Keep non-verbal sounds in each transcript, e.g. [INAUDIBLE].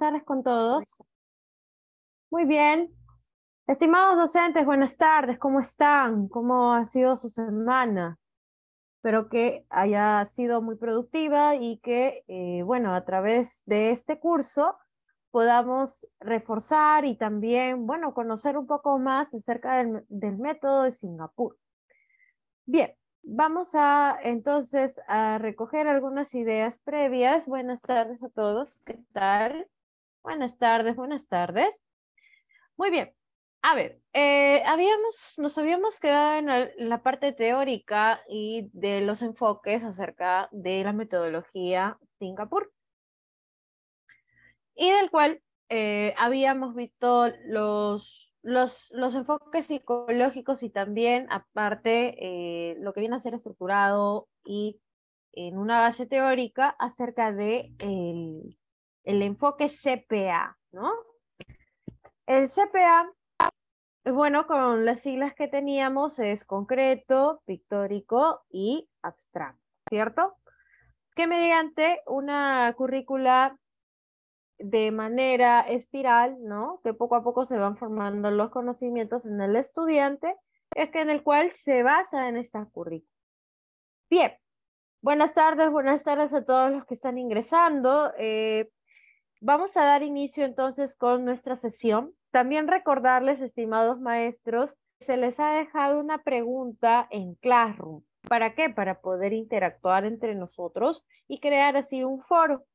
tardes con todos. Muy bien. Estimados docentes, buenas tardes. ¿Cómo están? ¿Cómo ha sido su semana? Espero que haya sido muy productiva y que, eh, bueno, a través de este curso podamos reforzar y también, bueno, conocer un poco más acerca del, del método de Singapur. Bien, Vamos a entonces a recoger algunas ideas previas. Buenas tardes a todos. ¿Qué tal? Buenas tardes, buenas tardes. Muy bien. A ver, eh, habíamos, nos habíamos quedado en la, parte teórica y de los enfoques acerca de la metodología Singapur, y del cual eh, habíamos visto los, los, enfoques psicológicos y también, aparte, eh, lo que viene a ser estructurado y en una base teórica acerca de el enfoque CPA, ¿no? El CPA, bueno, con las siglas que teníamos es concreto, pictórico y abstracto, ¿cierto? Que mediante una currícula de manera espiral, ¿no? Que poco a poco se van formando los conocimientos en el estudiante, es que en el cual se basa en esta currícula. Bien, buenas tardes, buenas tardes a todos los que están ingresando. Eh, Vamos a dar inicio entonces con nuestra sesión. También recordarles, estimados maestros, se les ha dejado una pregunta en Classroom. ¿Para qué? Para poder interactuar entre nosotros y crear así un foro.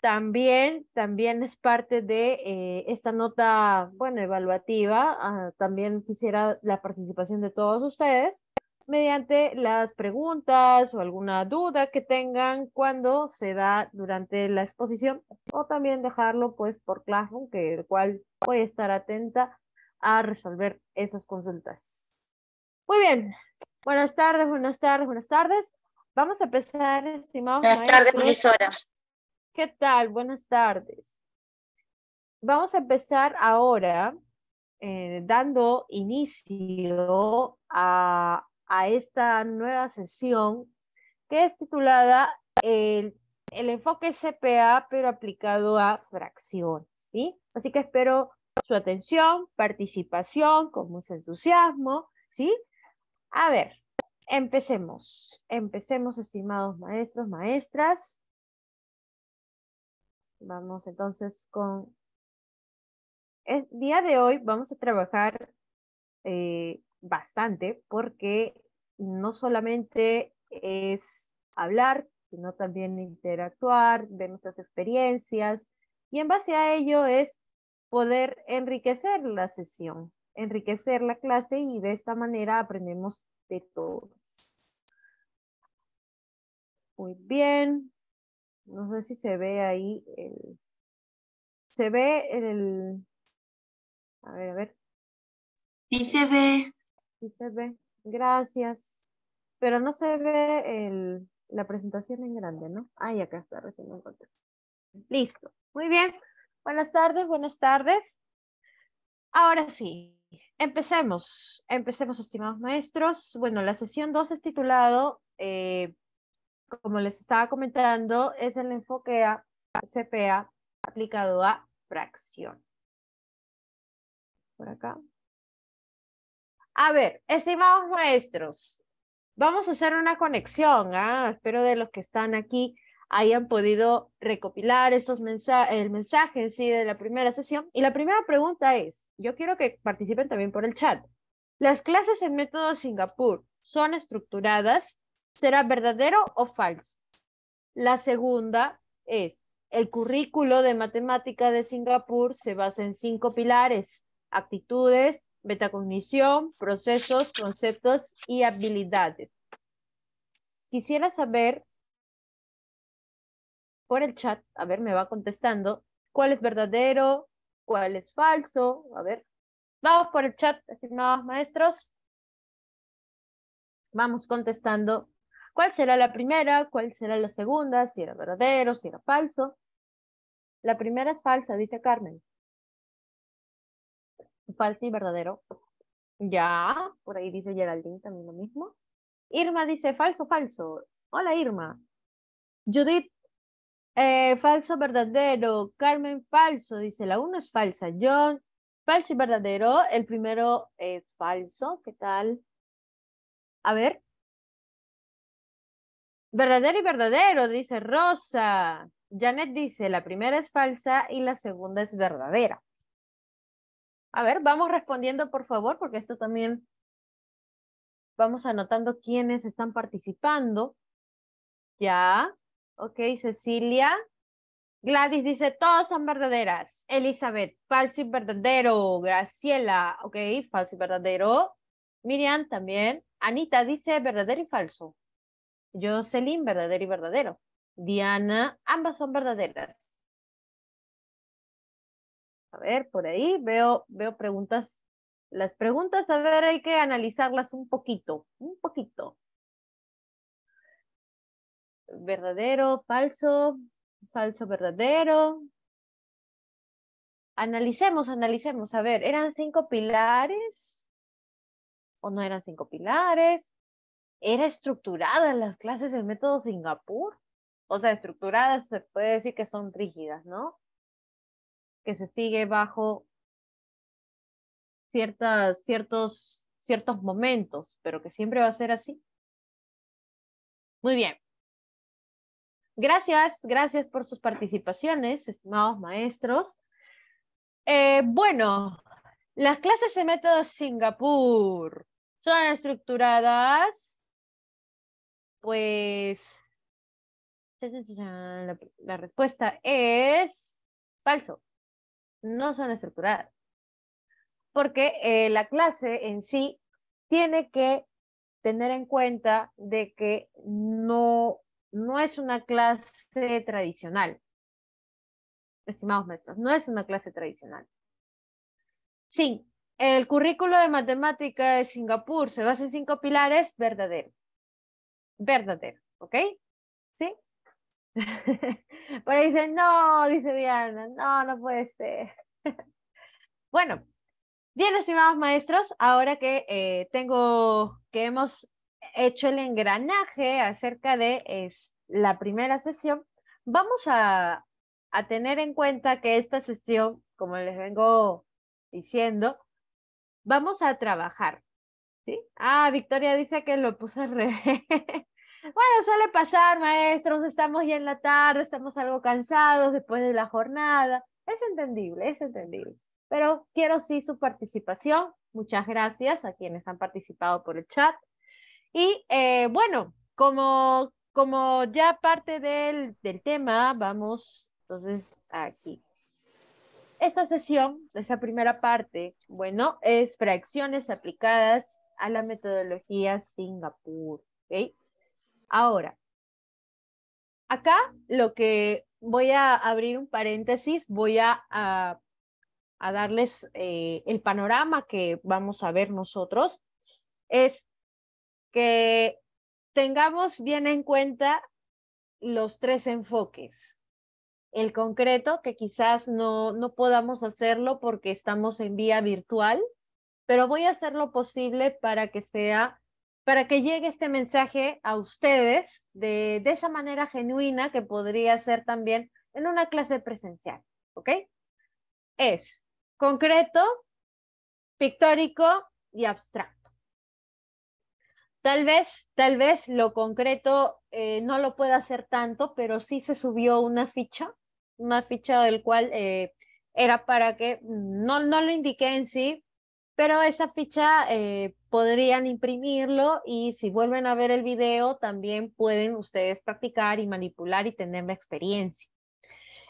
También, también es parte de eh, esta nota, bueno, evaluativa. Ah, también quisiera la participación de todos ustedes mediante las preguntas o alguna duda que tengan cuando se da durante la exposición o también dejarlo pues por Classroom, que el cual voy a estar atenta a resolver esas consultas. Muy bien, buenas tardes, buenas tardes, buenas tardes. Vamos a empezar, estimados. Buenas tardes, profesora. ¿Qué tal? Buenas tardes. Vamos a empezar ahora eh, dando inicio a a esta nueva sesión que es titulada el, el, enfoque CPA pero aplicado a fracciones, ¿sí? Así que espero su atención, participación, con mucho entusiasmo, ¿sí? A ver, empecemos. Empecemos, estimados maestros, maestras. Vamos entonces con... El día de hoy vamos a trabajar eh, bastante porque no solamente es hablar, sino también interactuar, ver nuestras experiencias y en base a ello es poder enriquecer la sesión, enriquecer la clase y de esta manera aprendemos de todos. Muy bien. No sé si se ve ahí el... Se ve el... A ver, a ver. Sí se ve se ve. Gracias. Pero no se ve el, la presentación en grande, ¿no? Ay, acá está, recién lo Listo. Muy bien. Buenas tardes, buenas tardes. Ahora sí, empecemos. Empecemos, estimados maestros. Bueno, la sesión 2 es titulado, eh, como les estaba comentando, es el enfoque a CPA aplicado a fracción. Por acá. A ver, estimados maestros, vamos a hacer una conexión. ¿ah? Espero de los que están aquí hayan podido recopilar estos mensajes, el mensaje en sí de la primera sesión. Y la primera pregunta es, yo quiero que participen también por el chat. ¿Las clases en método Singapur son estructuradas? ¿Será verdadero o falso? La segunda es, el currículo de matemática de Singapur se basa en cinco pilares, actitudes, metacognición, procesos, conceptos y habilidades. Quisiera saber por el chat, a ver, me va contestando, cuál es verdadero, cuál es falso, a ver. Vamos por el chat, estimados maestros. Vamos contestando cuál será la primera, cuál será la segunda, si era verdadero, si era falso. La primera es falsa, dice Carmen falso y verdadero. Ya, por ahí dice Geraldine también lo mismo. Irma dice falso, falso. Hola Irma. Judith, eh, falso, verdadero. Carmen, falso. Dice, la uno es falsa. John, falso y verdadero. El primero es falso. ¿Qué tal? A ver. Verdadero y verdadero, dice Rosa. Janet dice, la primera es falsa y la segunda es verdadera. A ver, vamos respondiendo, por favor, porque esto también vamos anotando quiénes están participando. Ya. Ok, Cecilia. Gladys dice, todos son verdaderas. Elizabeth, falso y verdadero. Graciela, ok, falso y verdadero. Miriam también. Anita dice verdadero y falso. Jocelyn, verdadero y verdadero. Diana, ambas son verdaderas. A ver, por ahí veo, veo preguntas. Las preguntas, a ver, hay que analizarlas un poquito, un poquito. Verdadero, falso, falso, verdadero. Analicemos, analicemos. A ver, ¿eran cinco pilares? ¿O no eran cinco pilares? ¿Era estructurada en las clases el método Singapur? O sea, estructuradas se puede decir que son rígidas, ¿no? que se sigue bajo ciertos, ciertos momentos, pero que siempre va a ser así. Muy bien. Gracias, gracias por sus participaciones, estimados maestros. Eh, bueno, las clases de método Singapur son estructuradas, pues, la respuesta es falso no son estructuradas. Porque eh, la clase en sí tiene que tener en cuenta de que no, no es una clase tradicional, estimados maestros, no es una clase tradicional. Sí, el currículo de matemática de Singapur se basa en cinco pilares, verdadero. Verdadero, ¿ok? ¿Sí? [LAUGHS] Por ahí dice, no, dice Diana, no, no puede ser. [LAUGHS] bueno, bien, estimados maestros, ahora que eh, tengo, que hemos hecho el engranaje acerca de es, la primera sesión, vamos a, tener en cuenta que esta sesión, como les vengo diciendo, vamos a trabajar. ¿Sí? Ah, Victoria dice que lo puse al [LAUGHS] revés. Bueno, suele pasar, maestros, estamos ya en la tarde, estamos algo cansados después de la jornada. Es entendible, es entendible. Pero quiero sí su participación. Muchas gracias a quienes han participado por el chat. Y eh, bueno, como, como ya parte del, del tema, vamos entonces aquí. Esta sesión, esa primera parte, bueno, es fracciones aplicadas a la metodología Singapur. ¿okay? Ahora, acá lo que voy a abrir un paréntesis, voy a, darles eh, el panorama que vamos a ver nosotros, es que tengamos bien en cuenta los tres enfoques. El concreto, que quizás no, no podamos hacerlo porque estamos en vía virtual, pero voy a hacer lo posible para que sea para que llegue este mensaje a ustedes de, esa manera genuina que podría ser también en una clase presencial, Es concreto, pictórico y abstracto. Tal vez, tal vez lo concreto eh, no lo pueda hacer tanto, pero sí se subió una ficha, una ficha del cual eh, era para que, no, no lo indiqué en sí, pero esa ficha eh, podrían imprimirlo y si vuelven a ver el video también pueden ustedes practicar y manipular y tener la experiencia.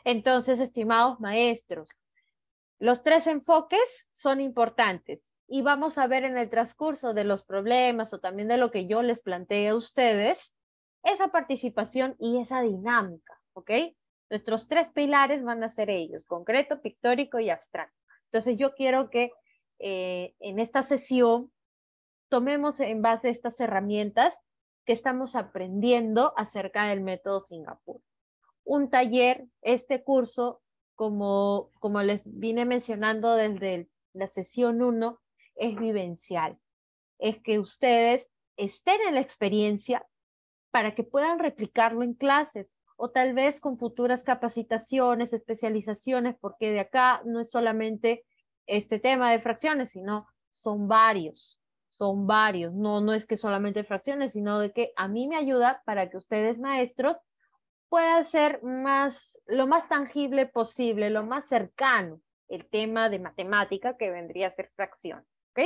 Entonces, estimados maestros, los tres enfoques son importantes y vamos a ver en el transcurso de los problemas o también de lo que yo les planteé a ustedes, esa participación y esa dinámica, ¿ok? Nuestros tres pilares van a ser ellos, concreto, pictórico y abstracto. Entonces yo quiero que eh, en esta sesión tomemos en base estas herramientas que estamos aprendiendo acerca del método Singapur. Un taller, este curso, como, como les vine mencionando desde la sesión 1, es vivencial. Es que ustedes estén en la experiencia para que puedan replicarlo en clases o tal vez con futuras capacitaciones, especializaciones, porque de acá no es solamente este tema de fracciones, sino son varios, son varios. No, no es que solamente fracciones, sino de que a mí me ayuda para que ustedes, maestros, puedan ser más, lo más tangible posible, lo más cercano el tema de matemática que vendría a ser fracción. ¿Ok?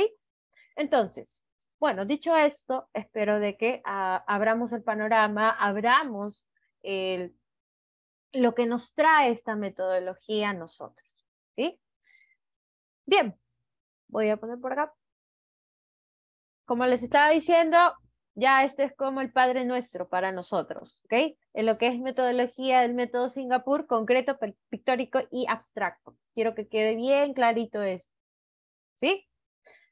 Entonces, bueno, dicho esto, espero de que ah, abramos el panorama, abramos el, lo que nos trae esta metodología a nosotros. ¿Sí? Bien, voy a poner por acá. Como les estaba diciendo, ya este es como el Padre Nuestro para nosotros, ¿ok? En lo que es metodología del método Singapur, concreto, pictórico y abstracto. Quiero que quede bien clarito esto, ¿sí?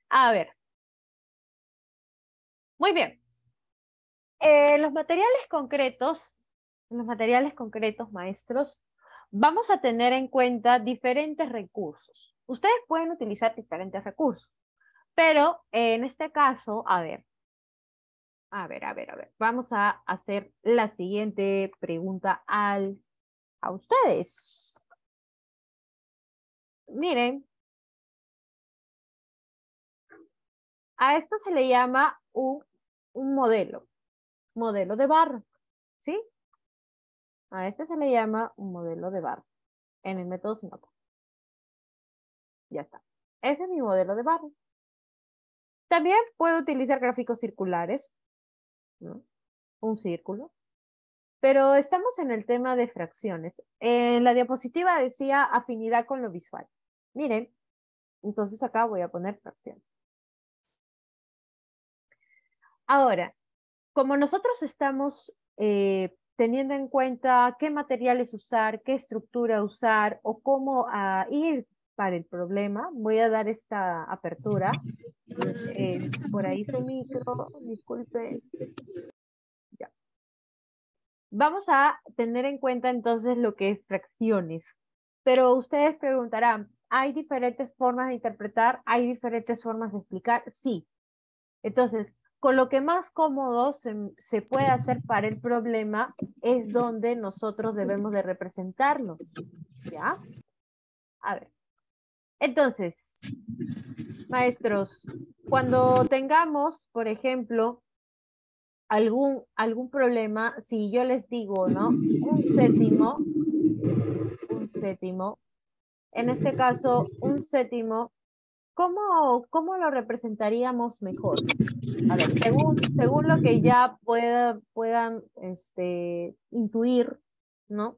A ver. Muy bien. Eh, los materiales concretos, los materiales concretos, maestros, vamos a tener en cuenta diferentes recursos. Ustedes pueden utilizar diferentes recursos, pero en este caso, a ver, a ver, a ver, a ver, vamos a hacer la siguiente pregunta al, a ustedes. Miren, a esto se le llama un, modelo, modelo de barro. ¿sí? A este se le llama un modelo de barro. en el método Sinopo. Ya está. Ese es mi modelo de barra. También puedo utilizar gráficos circulares, un círculo, pero estamos en el tema de fracciones. En la diapositiva decía afinidad con lo visual. Miren, entonces acá voy a poner fracciones. Ahora, como nosotros estamos eh, teniendo en cuenta qué materiales usar, qué estructura usar o cómo ah, ir para el problema. Voy a dar esta apertura. Eh, por ahí su micro, disculpe. Ya. Vamos a tener en cuenta entonces lo que es fracciones. Pero ustedes preguntarán, ¿hay diferentes formas de interpretar? ¿Hay diferentes formas de explicar? Sí. Entonces, con lo que más cómodo se, se, puede hacer para el problema es donde nosotros debemos de representarlo. ¿Ya? A ver. Entonces, maestros, cuando tengamos, por ejemplo, algún, algún problema, si yo les digo, ¿no? Un séptimo, un séptimo, en este caso, un séptimo, ¿cómo, lo representaríamos mejor? A ver, según, según lo que ya puedan este, intuir, ¿no?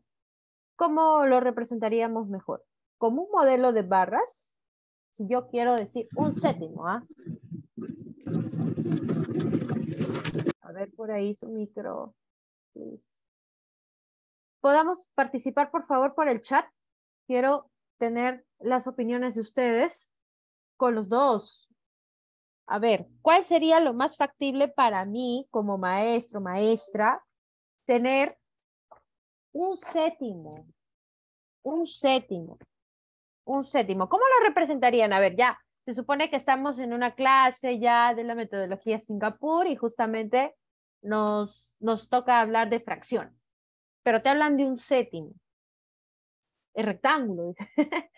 ¿Cómo lo representaríamos mejor? como un modelo de barras, si yo quiero decir un séptimo, ¿ah? A ver por ahí su micro, Podamos participar, por favor, por el chat. Quiero tener las opiniones de ustedes con los dos. A ver, ¿cuál sería lo más factible para mí como maestro, maestra, tener un séptimo? Un séptimo un séptimo. ¿Cómo lo representarían? A ver, ya, se supone que estamos en una clase ya de la metodología Singapur y justamente nos, nos toca hablar de fracción, pero te hablan de un séptimo. El rectángulo, [LAUGHS]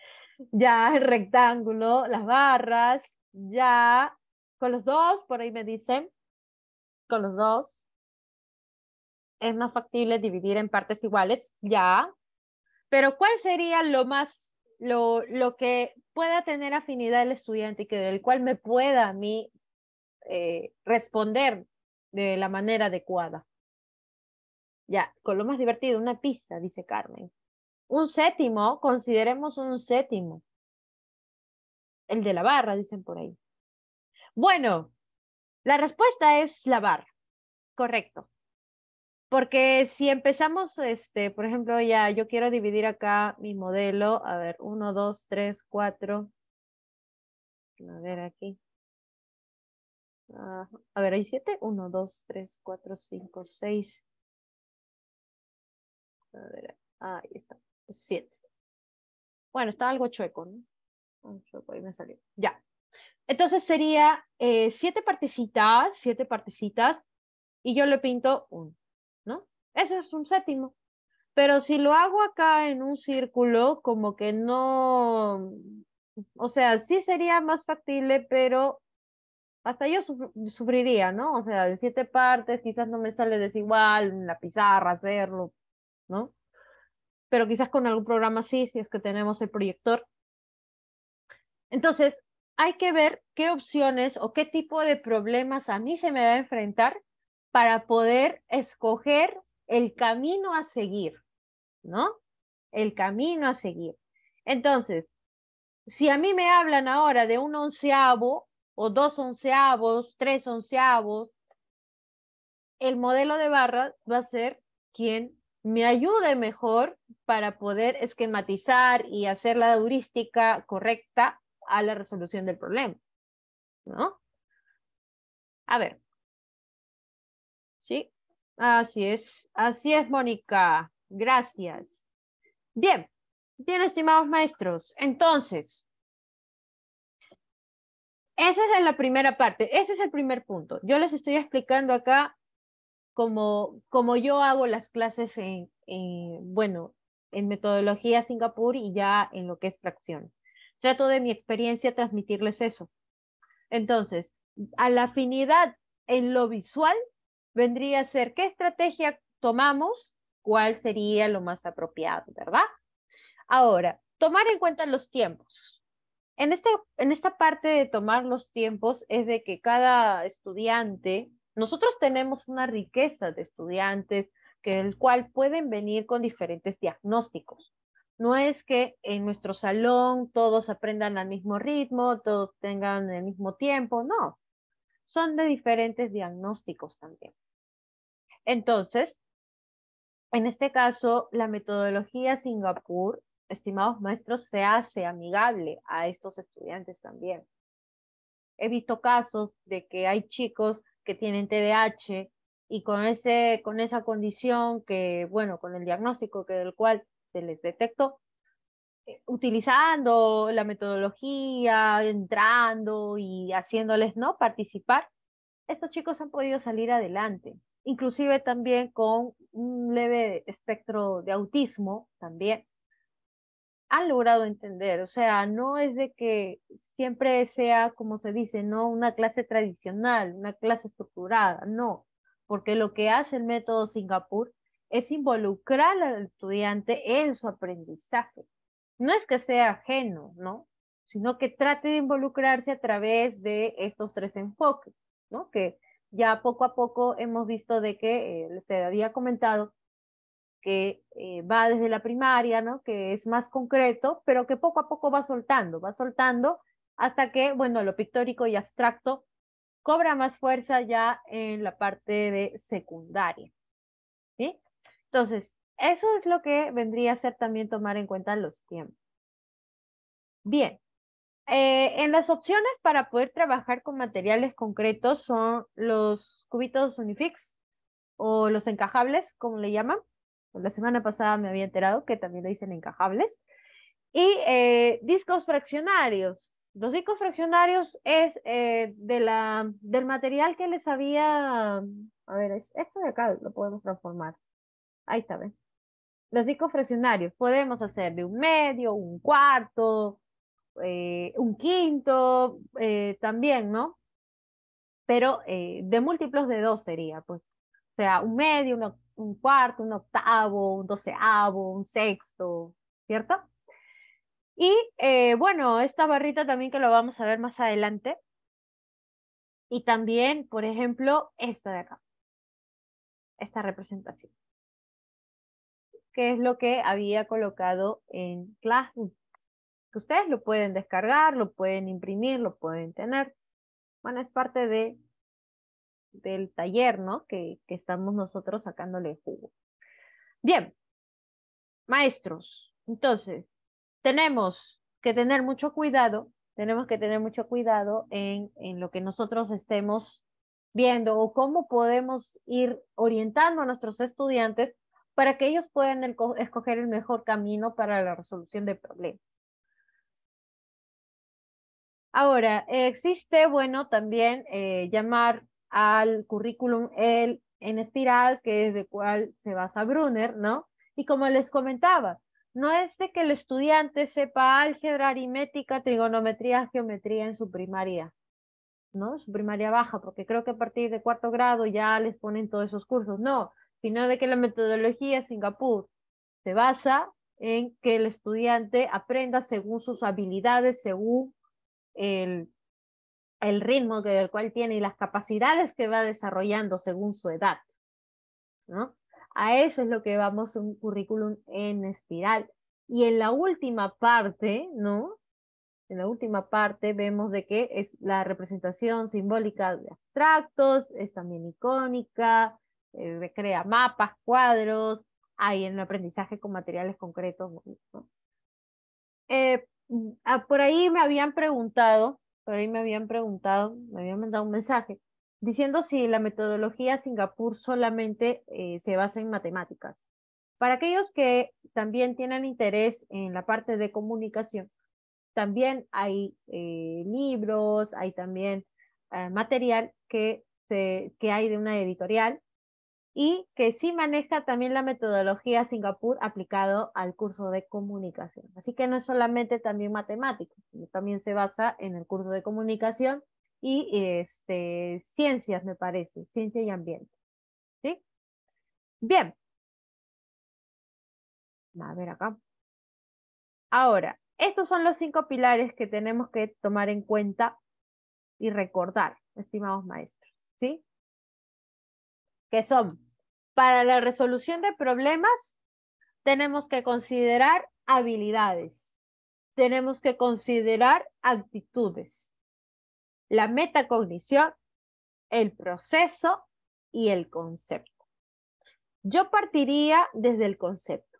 ya el rectángulo, las barras, ya con los dos, por ahí me dicen, con los dos, es más factible dividir en partes iguales, ya. Pero ¿cuál sería lo más lo, que pueda tener afinidad el estudiante y que del cual me pueda a mí eh, responder de la manera adecuada. Ya, con lo más divertido, una pizza, dice Carmen. Un séptimo, consideremos un séptimo. El de la barra, dicen por ahí. Bueno, la respuesta es la barra. Correcto. Porque si empezamos, este, por ejemplo, ya yo quiero dividir acá mi modelo, a ver, 1, 2, 3, 4, a ver aquí. a ver, hay 7, 1, 2, 3, 4, 5, 6. A ver, ahí está, 7. Bueno, está algo chueco, ¿no? Un chueco, ahí me salió. Ya. Entonces sería 7 eh, partecitas, 7 partecitas, y yo le pinto un ese es un séptimo. Pero si lo hago acá en un círculo, como que no, o sea, sí sería más factible, pero hasta yo sufriría, ¿no? O sea, de siete partes, quizás no me sale desigual en la pizarra hacerlo, ¿no? Pero quizás con algún programa sí, si es que tenemos el proyector. Entonces, hay que ver qué opciones o qué tipo de problemas a mí se me va a enfrentar para poder escoger el camino a seguir, ¿no? El camino a seguir. Entonces, si a mí me hablan ahora de un onceavo o dos onceavos, tres onceavos, el modelo de barra va a ser quien me ayude mejor para poder esquematizar y hacer la heurística correcta a la resolución del problema. ¿No? A ver. ¿Sí? Así es, así es, Mónica. Gracias. Bien, bien, estimados maestros. Entonces, esa es la primera parte, ese es el primer punto. Yo les estoy explicando acá como, yo hago las clases en, en, bueno, en metodología Singapur y ya en lo que es fracción. Trato de mi experiencia transmitirles eso. Entonces, a la afinidad en lo visual vendría a ser qué estrategia tomamos, cuál sería lo más apropiado, ¿verdad? Ahora, tomar en cuenta los tiempos. En, este, en esta parte de tomar los tiempos es de que cada estudiante, nosotros tenemos una riqueza de estudiantes, que el cual pueden venir con diferentes diagnósticos. No es que en nuestro salón todos aprendan al mismo ritmo, todos tengan el mismo tiempo, no son de diferentes diagnósticos también. Entonces, en este caso, la metodología Singapur, estimados maestros, se hace amigable a estos estudiantes también. He visto casos de que hay chicos que tienen TDAH y con, ese, con esa condición que, bueno, con el diagnóstico que del cual se les detectó, eh, utilizando la metodología, entrando y haciéndoles no participar, estos chicos han podido salir adelante, inclusive también con un leve espectro de autismo también han logrado entender, o sea, no es de que siempre sea, como se dice, no una clase tradicional, una clase estructurada, no, porque lo que hace el método Singapur es involucrar al estudiante en su aprendizaje no es que sea ajeno, ¿no? Sino que trate de involucrarse a través de estos tres enfoques, ¿no? Que ya poco a poco hemos visto de que eh, se había comentado que eh, va desde la primaria, ¿no? Que es más concreto, pero que poco a poco va soltando, va soltando hasta que, bueno, lo pictórico y abstracto cobra más fuerza ya en la parte de secundaria. ¿Sí? Entonces, eso es lo que vendría a ser también tomar en cuenta los tiempos. Bien, eh, en las opciones para poder trabajar con materiales concretos son los cubitos Unifix o los encajables, como le llaman. La semana pasada me había enterado que también le dicen encajables. Y eh, discos fraccionarios. Los discos fraccionarios es eh, del material que les había... A ver, esto de acá lo podemos transformar. Ahí está, ¿ven? Los discos fraccionarios podemos hacer de un medio, un cuarto, eh, un quinto, eh, también, ¿no? Pero eh, de múltiplos de dos sería, pues. O sea, un medio, un, cuarto, un octavo, un doceavo, un sexto, ¿cierto? Y bueno, esta barrita también que lo vamos a ver más adelante. Y también, por ejemplo, esta de acá. Esta representación que es lo que había colocado en Classroom. ustedes lo pueden descargar, lo pueden imprimir, lo pueden tener. Bueno, es parte de, del taller, ¿no? Que, estamos nosotros sacándole jugo. Bien, maestros, entonces, tenemos que tener mucho cuidado, tenemos que tener mucho cuidado en, en lo que nosotros estemos viendo o cómo podemos ir orientando a nuestros estudiantes para que ellos puedan escoger el mejor camino para la resolución de problemas. Ahora, existe, bueno, también eh, llamar al currículum el, en espiral, que es de cual se basa Brunner, ¿no? Y como les comentaba, no es de que el estudiante sepa álgebra, aritmética, trigonometría, geometría en su primaria, ¿no? Su primaria baja, porque creo que a partir de cuarto grado ya les ponen todos esos cursos. No, sino de que la metodología Singapur se basa en que el estudiante aprenda según sus habilidades, según el, ritmo que, del cual tiene y las capacidades que va desarrollando según su edad. ¿no? A eso es lo que vamos un currículum en espiral. Y en la última parte, ¿no? En la última parte vemos de que es la representación simbólica de abstractos, es también icónica, eh, crea mapas, cuadros, hay en aprendizaje con materiales concretos. Eh, ah, por ahí me habían preguntado, por ahí me habían preguntado, me habían mandado un mensaje diciendo si la metodología Singapur solamente eh, se basa en matemáticas. Para aquellos que también tienen interés en la parte de comunicación, también hay libros, hay también material que, que hay de una editorial y que sí maneja también la metodología Singapur aplicado al curso de comunicación. Así que no es solamente también matemáticas, también se basa en el curso de comunicación y este, ciencias, me parece, ciencia y ambiente. ¿Sí? Bien. A ver acá. Ahora, estos son los cinco pilares que tenemos que tomar en cuenta y recordar, estimados maestros. ¿Sí? que son para la resolución de problemas, tenemos que considerar habilidades, tenemos que considerar actitudes, la metacognición, el proceso y el concepto. Yo partiría desde el concepto,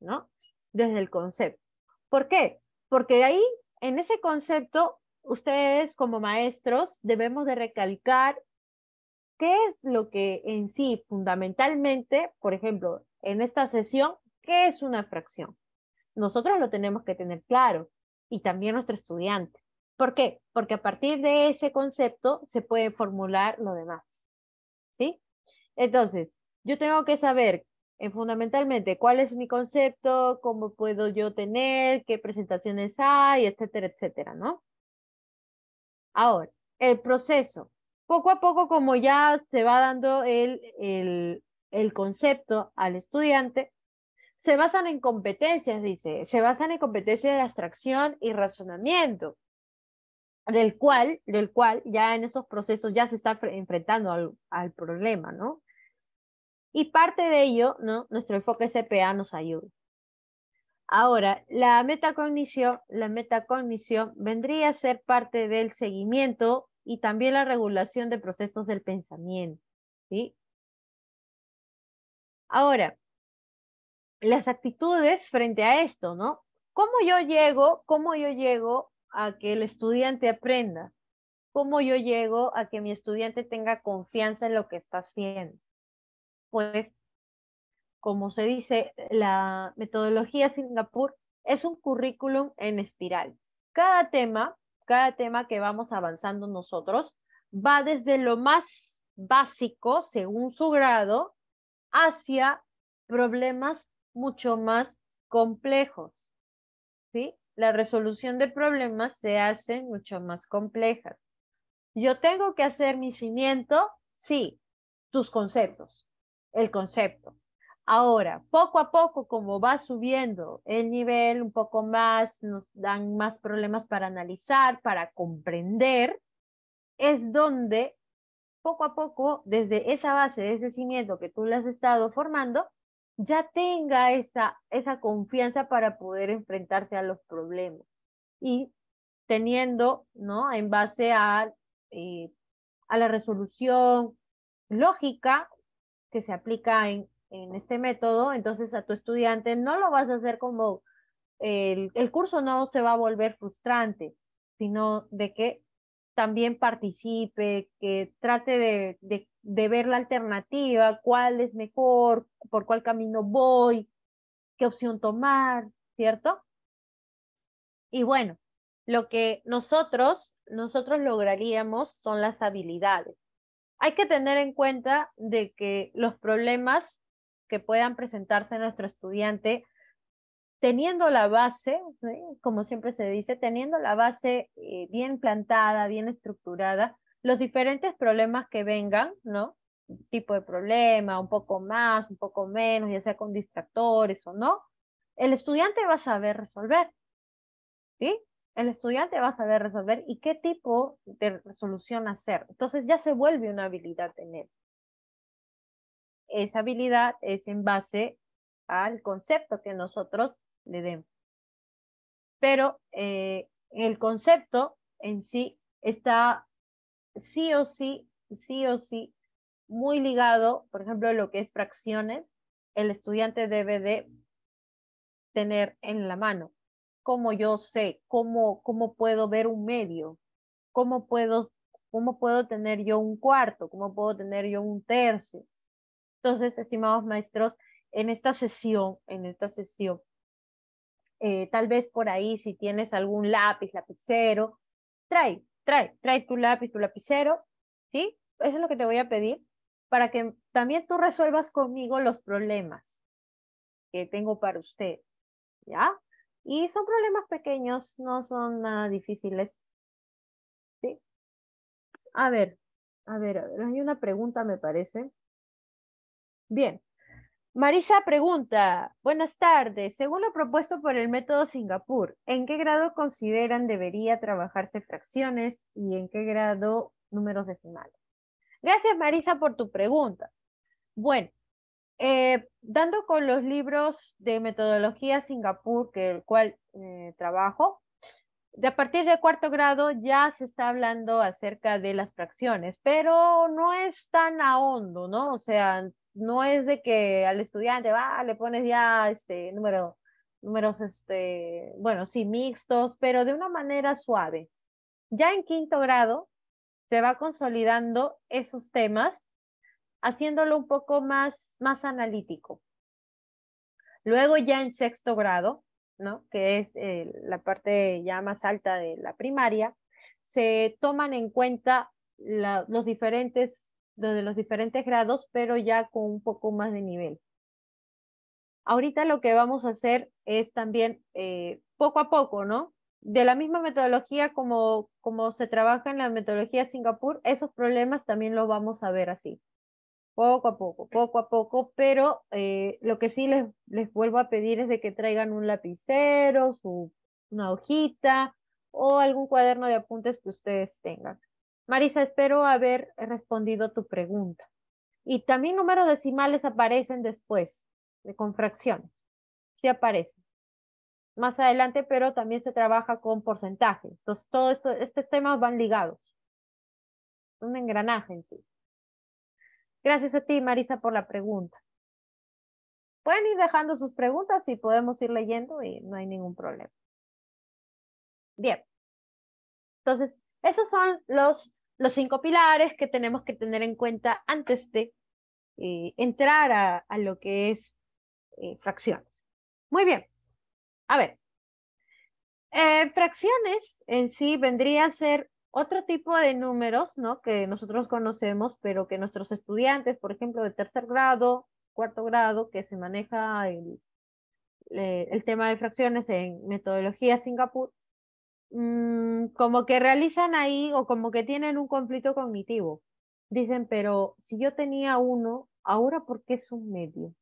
¿no? Desde el concepto. ¿Por qué? Porque ahí, en ese concepto, ustedes como maestros debemos de recalcar ¿Qué es lo que en sí fundamentalmente, por ejemplo, en esta sesión, qué es una fracción? Nosotros lo tenemos que tener claro y también nuestro estudiante. ¿Por qué? Porque a partir de ese concepto se puede formular lo demás. ¿Sí? Entonces, yo tengo que saber eh, fundamentalmente cuál es mi concepto, cómo puedo yo tener, qué presentaciones hay, etcétera, etcétera, ¿no? Ahora, el proceso poco a poco, como ya se va dando el, concepto al estudiante, se basan en competencias, dice, se basan en competencias de abstracción y razonamiento, del cual, del cual ya en esos procesos ya se está enfrentando al, problema, ¿no? Y parte de ello, ¿no? Nuestro enfoque CPA nos ayuda. Ahora, la metacognición, la metacognición vendría a ser parte del seguimiento y también la regulación de procesos del pensamiento. ¿sí? Ahora, las actitudes frente a esto, ¿no? ¿Cómo yo llego, cómo yo llego a que el estudiante aprenda? ¿Cómo yo llego a que mi estudiante tenga confianza en lo que está haciendo? Pues, como se dice, la metodología Singapur es un currículum en espiral. Cada tema cada tema que vamos avanzando nosotros va desde lo más básico, según su grado, hacia problemas mucho más complejos. ¿sí? La resolución de problemas se hace mucho más compleja. Yo tengo que hacer mi cimiento, sí, tus conceptos, el concepto. Ahora, poco a poco, como va subiendo el nivel un poco más, nos dan más problemas para analizar, para comprender, es donde poco a poco, desde esa base, desde ese cimiento que tú le has estado formando, ya tenga esa, esa confianza para poder enfrentarte a los problemas. Y teniendo, ¿no? En base a, eh, a la resolución lógica que se aplica en en este método, entonces a tu estudiante no lo vas a hacer como el, curso no se va a volver frustrante, sino de que también participe, que trate de, ver la alternativa, cuál es mejor, por cuál camino voy, qué opción tomar, ¿cierto? Y bueno, lo que nosotros, nosotros lograríamos son las habilidades. Hay que tener en cuenta de que los problemas puedan presentarse a nuestro estudiante teniendo la base, como siempre se dice, teniendo la base eh, bien plantada, bien estructurada, los diferentes problemas que vengan, ¿no? Tipo de problema, un poco más, un poco menos, ya sea con distractores o no, el estudiante va a saber resolver, ¿sí? El estudiante va a saber resolver y qué tipo de resolución hacer. Entonces ya se vuelve una habilidad tener esa habilidad es en base al concepto que nosotros le demos. Pero eh, el concepto en sí está sí o sí, sí o sí, muy ligado, por ejemplo, lo que es fracciones, el estudiante debe de tener en la mano. Cómo yo sé, cómo, cómo puedo ver un medio, cómo puedo, cómo puedo tener yo un cuarto, cómo puedo tener yo un tercio, entonces, estimados maestros, en esta sesión, en esta sesión, eh, tal vez por ahí si tienes algún lápiz, lapicero, trae, trae, trae tu lápiz, tu lapicero, ¿sí? Eso es lo que te voy a pedir para que también tú resuelvas conmigo los problemas que tengo para usted, ¿ya? Y son problemas pequeños, no son nada difíciles. ¿Sí? A ver, a ver, a ver, hay una pregunta, me parece. Bien. Marisa pregunta, buenas tardes, según lo propuesto por el método Singapur, ¿en qué grado consideran debería trabajarse fracciones y en qué grado números decimales? Gracias Marisa por tu pregunta. Bueno, eh, dando con los libros de metodología Singapur, que el cual eh, trabajo, de a partir de cuarto grado ya se está hablando acerca de las fracciones, pero no es tan a hondo, ¿no? O sea, no es de que al estudiante va, le pones ya este número, números, este, bueno, sí, mixtos, pero de una manera suave. Ya en quinto grado se va consolidando esos temas, haciéndolo un poco más, más analítico. Luego ya en sexto grado, ¿no? que es eh, la parte ya más alta de la primaria, se toman en cuenta los diferentes de los diferentes grados, pero ya con un poco más de nivel. Ahorita lo que vamos a hacer es también eh, poco a poco, ¿no? De la misma metodología como, como se trabaja en la metodología Singapur, esos problemas también los vamos a ver así, poco a poco, poco a poco, pero eh, lo que sí les, vuelvo a pedir es de que traigan un lapicero, una hojita o algún cuaderno de apuntes que ustedes tengan. Marisa, espero haber respondido tu pregunta. Y también números decimales aparecen después, con fracciones. Sí aparecen. Más adelante, pero también se trabaja con porcentaje. Entonces, todo esto, estos temas van ligados. Un engranaje en sí. Gracias a ti, Marisa, por la pregunta. Pueden ir dejando sus preguntas y podemos ir leyendo y no hay ningún problema. Bien. Entonces, esos son los, los cinco pilares que tenemos que tener en cuenta antes de eh, entrar a, lo que es eh, fracciones. Muy bien, a ver. Eh, fracciones en sí vendría a ser otro tipo de números, ¿no? Que nosotros conocemos, pero que nuestros estudiantes, por ejemplo, de tercer grado, cuarto grado, que se maneja el tema de fracciones en metodología Singapur, Mm, como que realizan ahí o como que tienen un conflicto cognitivo. Dicen, pero si yo tenía uno, ahora ¿por qué es un medio?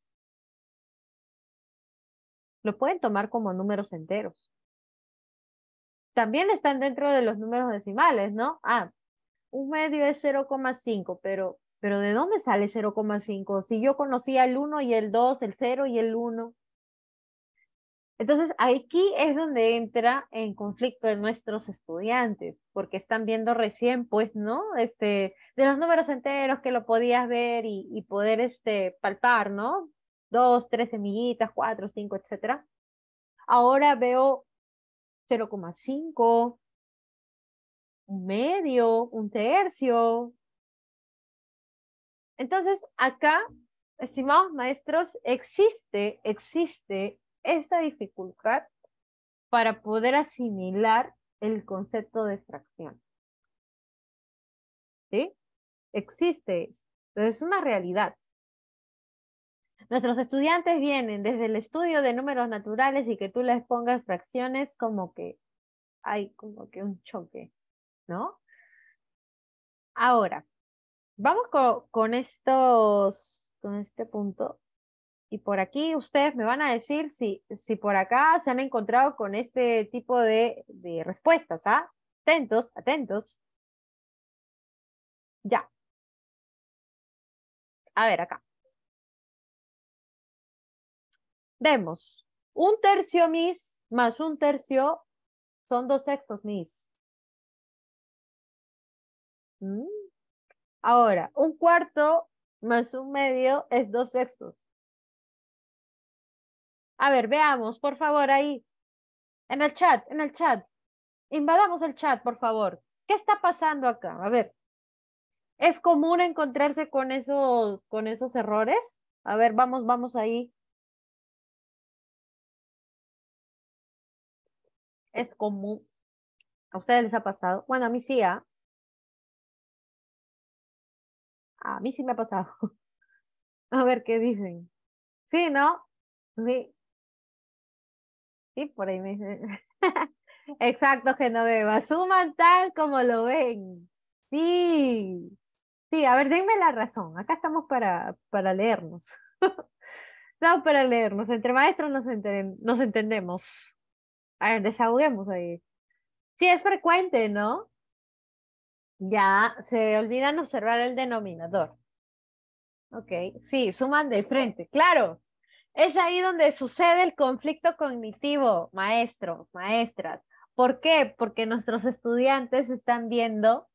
Lo pueden tomar como números enteros. También están dentro de los números decimales, ¿no? Ah, un medio es 0,5, pero, pero ¿de dónde sale 0,5? Si yo conocía el 1 y el 2, el 0 y el 1. Entonces, aquí es donde entra en conflicto de nuestros estudiantes, porque están viendo recién, pues, ¿no? Este, de los números enteros que lo podías ver y, poder este, palpar, ¿no? Dos, tres semillitas, cuatro, cinco, etcétera. Ahora veo 0,5, un medio, un tercio. Entonces, acá, estimados maestros, existe, existe esta dificultad para poder asimilar el concepto de fracción. ¿Sí? Existe Entonces, es una realidad. Nuestros estudiantes vienen desde el estudio de números naturales y que tú les pongas fracciones como que hay como que un choque, ¿no? Ahora, vamos con, con estos, con este punto y por aquí ustedes me van a decir si, por acá se han encontrado con este tipo de, respuestas, ¿ah? Atentos, atentos. Ya. A ver, acá. Vemos. Un tercio mis más un tercio son dos sextos mis. Mm. Ahora, un cuarto más un medio es dos sextos. A ver, veamos, por favor, ahí. En el chat, en el chat. Invadamos el chat, por favor. ¿Qué está pasando acá? A ver. ¿Es común encontrarse con esos, con esos errores? A ver, vamos, vamos ahí. Es común. ¿A ustedes les ha pasado? Bueno, a mí sí, ¿ah? A mí sí me ha pasado. [LAUGHS] A ver qué dicen. Sí, ¿no? Sí. Sí, por ahí me dicen. [LAUGHS] Exacto, Genoveva. Suman tal como lo ven. Sí. Sí, a ver, denme la razón. Acá estamos para, para leernos. [LAUGHS] no, para leernos. Entre maestros nos, nos entendemos. A ver, desahoguemos ahí. Sí, es frecuente, ¿no? Ya se olvidan observar el denominador. Ok, sí, suman de frente, claro. Es ahí donde sucede el conflicto cognitivo, maestros, maestras. ¿Por qué? Porque nuestros estudiantes están viendo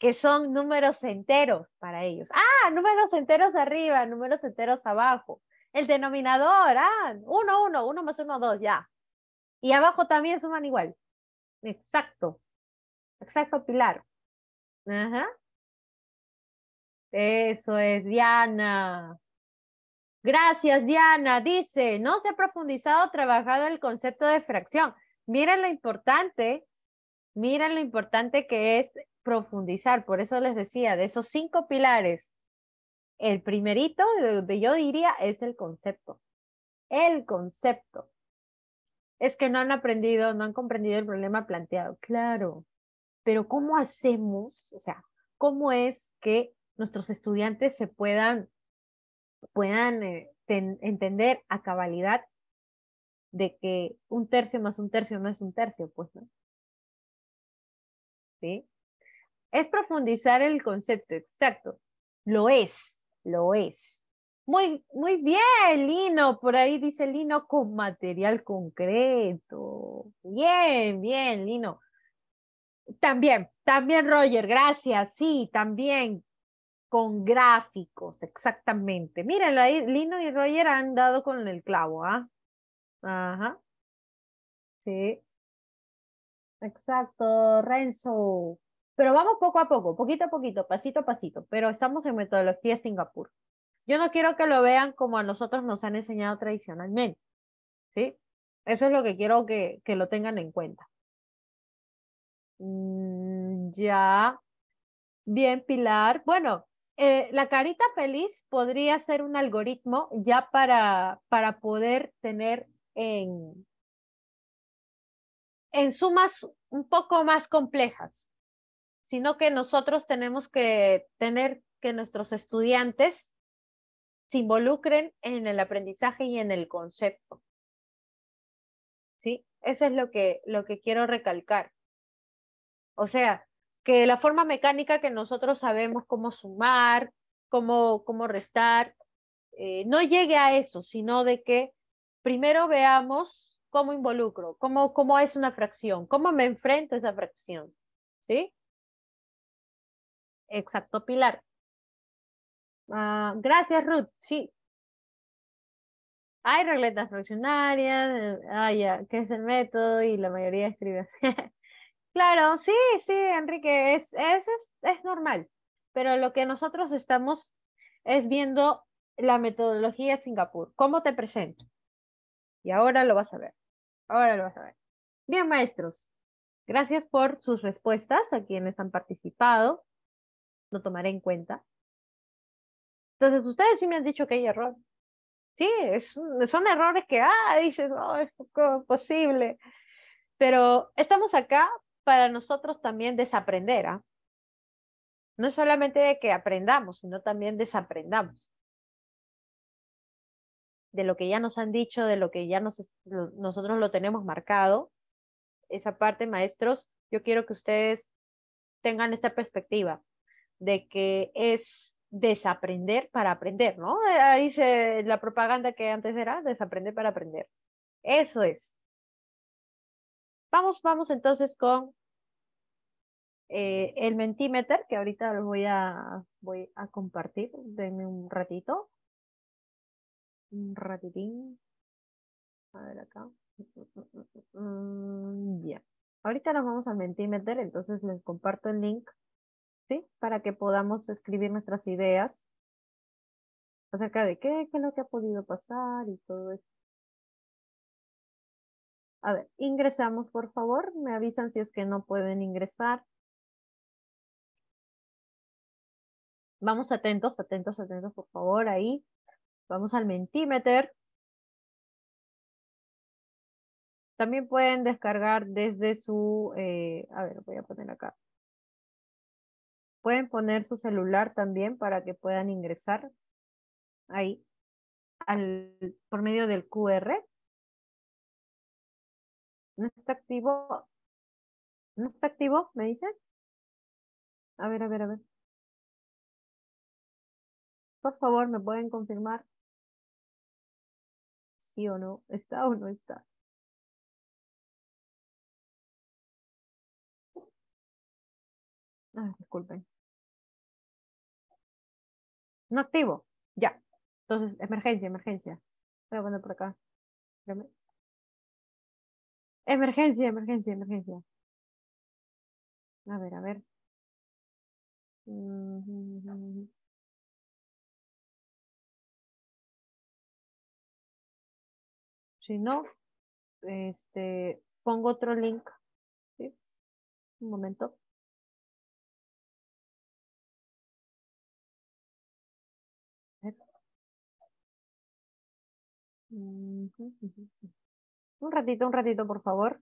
que son números enteros para ellos. Ah, números enteros arriba, números enteros abajo. El denominador, ah, uno, uno, uno más uno, dos, ya. Y abajo también suman igual. Exacto. Exacto, Pilar. Ajá. Eso es, Diana. Gracias, Diana. Dice, no se ha profundizado, trabajado el concepto de fracción. Miren lo importante, miren lo importante que es profundizar. Por eso les decía, de esos cinco pilares, el primerito, yo diría, es el concepto. El concepto. Es que no han aprendido, no han comprendido el problema planteado. Claro, pero ¿cómo hacemos? O sea, ¿cómo es que nuestros estudiantes se puedan puedan eh, entender a cabalidad de que un tercio más un tercio no es un tercio, pues, ¿no? ¿Sí? Es profundizar el concepto, exacto. Lo es, lo es. Muy, muy bien, Lino, por ahí dice Lino con material concreto. Bien, bien, Lino. También, también Roger, gracias, sí, también con gráficos, exactamente. Miren, ahí Lino y Roger han dado con el clavo, ¿ah? Ajá. Sí. Exacto, Renzo. Pero vamos poco a poco, poquito a poquito, pasito a pasito, pero estamos en metodología Singapur. Yo no quiero que lo vean como a nosotros nos han enseñado tradicionalmente, ¿sí? Eso es lo que quiero que, que lo tengan en cuenta. Mm, ya, Bien, Pilar. Bueno, eh, la carita feliz podría ser un algoritmo ya para, para poder tener en, en sumas un poco más complejas, sino que nosotros tenemos que tener que nuestros estudiantes se involucren en el aprendizaje y en el concepto. ¿Sí? Eso es lo que, lo que quiero recalcar. O sea, que la forma mecánica que nosotros sabemos cómo sumar, cómo, cómo restar, eh, no llegue a eso, sino de que primero veamos cómo involucro, cómo, cómo es una fracción, cómo me enfrento a esa fracción. ¿Sí? Exacto, Pilar. Ah, gracias, Ruth. Sí. Hay regletas fraccionarias, ah, ya, que es el método y la mayoría escribe. [LAUGHS] Claro, sí, sí, Enrique, es, es, normal, pero lo que nosotros estamos es viendo la metodología de Singapur, cómo te presento. Y ahora lo vas a ver, ahora lo vas a ver. Bien, maestros, gracias por sus respuestas a quienes han participado, lo tomaré en cuenta. Entonces, ustedes sí me han dicho que hay error. Sí, es, son errores que, ah, dices, no, oh, es poco posible. Pero estamos acá para nosotros también desaprender. ¿ah? no No solamente de que aprendamos, sino también desaprendamos de lo que ya nos han dicho, de lo que ya nos, nosotros lo tenemos marcado. Esa parte, maestros, yo quiero que ustedes tengan esta perspectiva de que es desaprender para aprender, ¿no? Ahí se la propaganda que antes era, desaprender para aprender. Eso es. Vamos, entonces con eh, el Mentimeter, que ahorita lo voy a, voy a compartir. Denme un ratito. Un ratitín. A ver acá. Mm, ya. Ahorita nos vamos al Mentimeter, entonces les comparto el link, ¿sí? Para que podamos escribir nuestras ideas acerca de qué, qué es lo que ha podido pasar y todo esto. A ver, ingresamos, por favor. Me avisan si es que no pueden ingresar. Vamos atentos, atentos, atentos, por favor, ahí. Vamos al Mentimeter. También pueden descargar desde su, eh, a ver, voy a poner acá. Pueden poner su celular también para que puedan ingresar ahí al, por medio del QR no está activo. ¿No está activo? ¿Me dicen? A ver, a ver, a ver. Por favor, ¿me pueden confirmar? Sí o no. ¿Está o no está? Ah, disculpen. No activo. Ya. Entonces, emergencia, emergencia. Voy a poner por acá. Emergencia, emergencia, emergencia. A ver, a ver. Mm, si no, este, pongo otro link. ¿sí? Un momento. Un ratito, un ratito, por favor.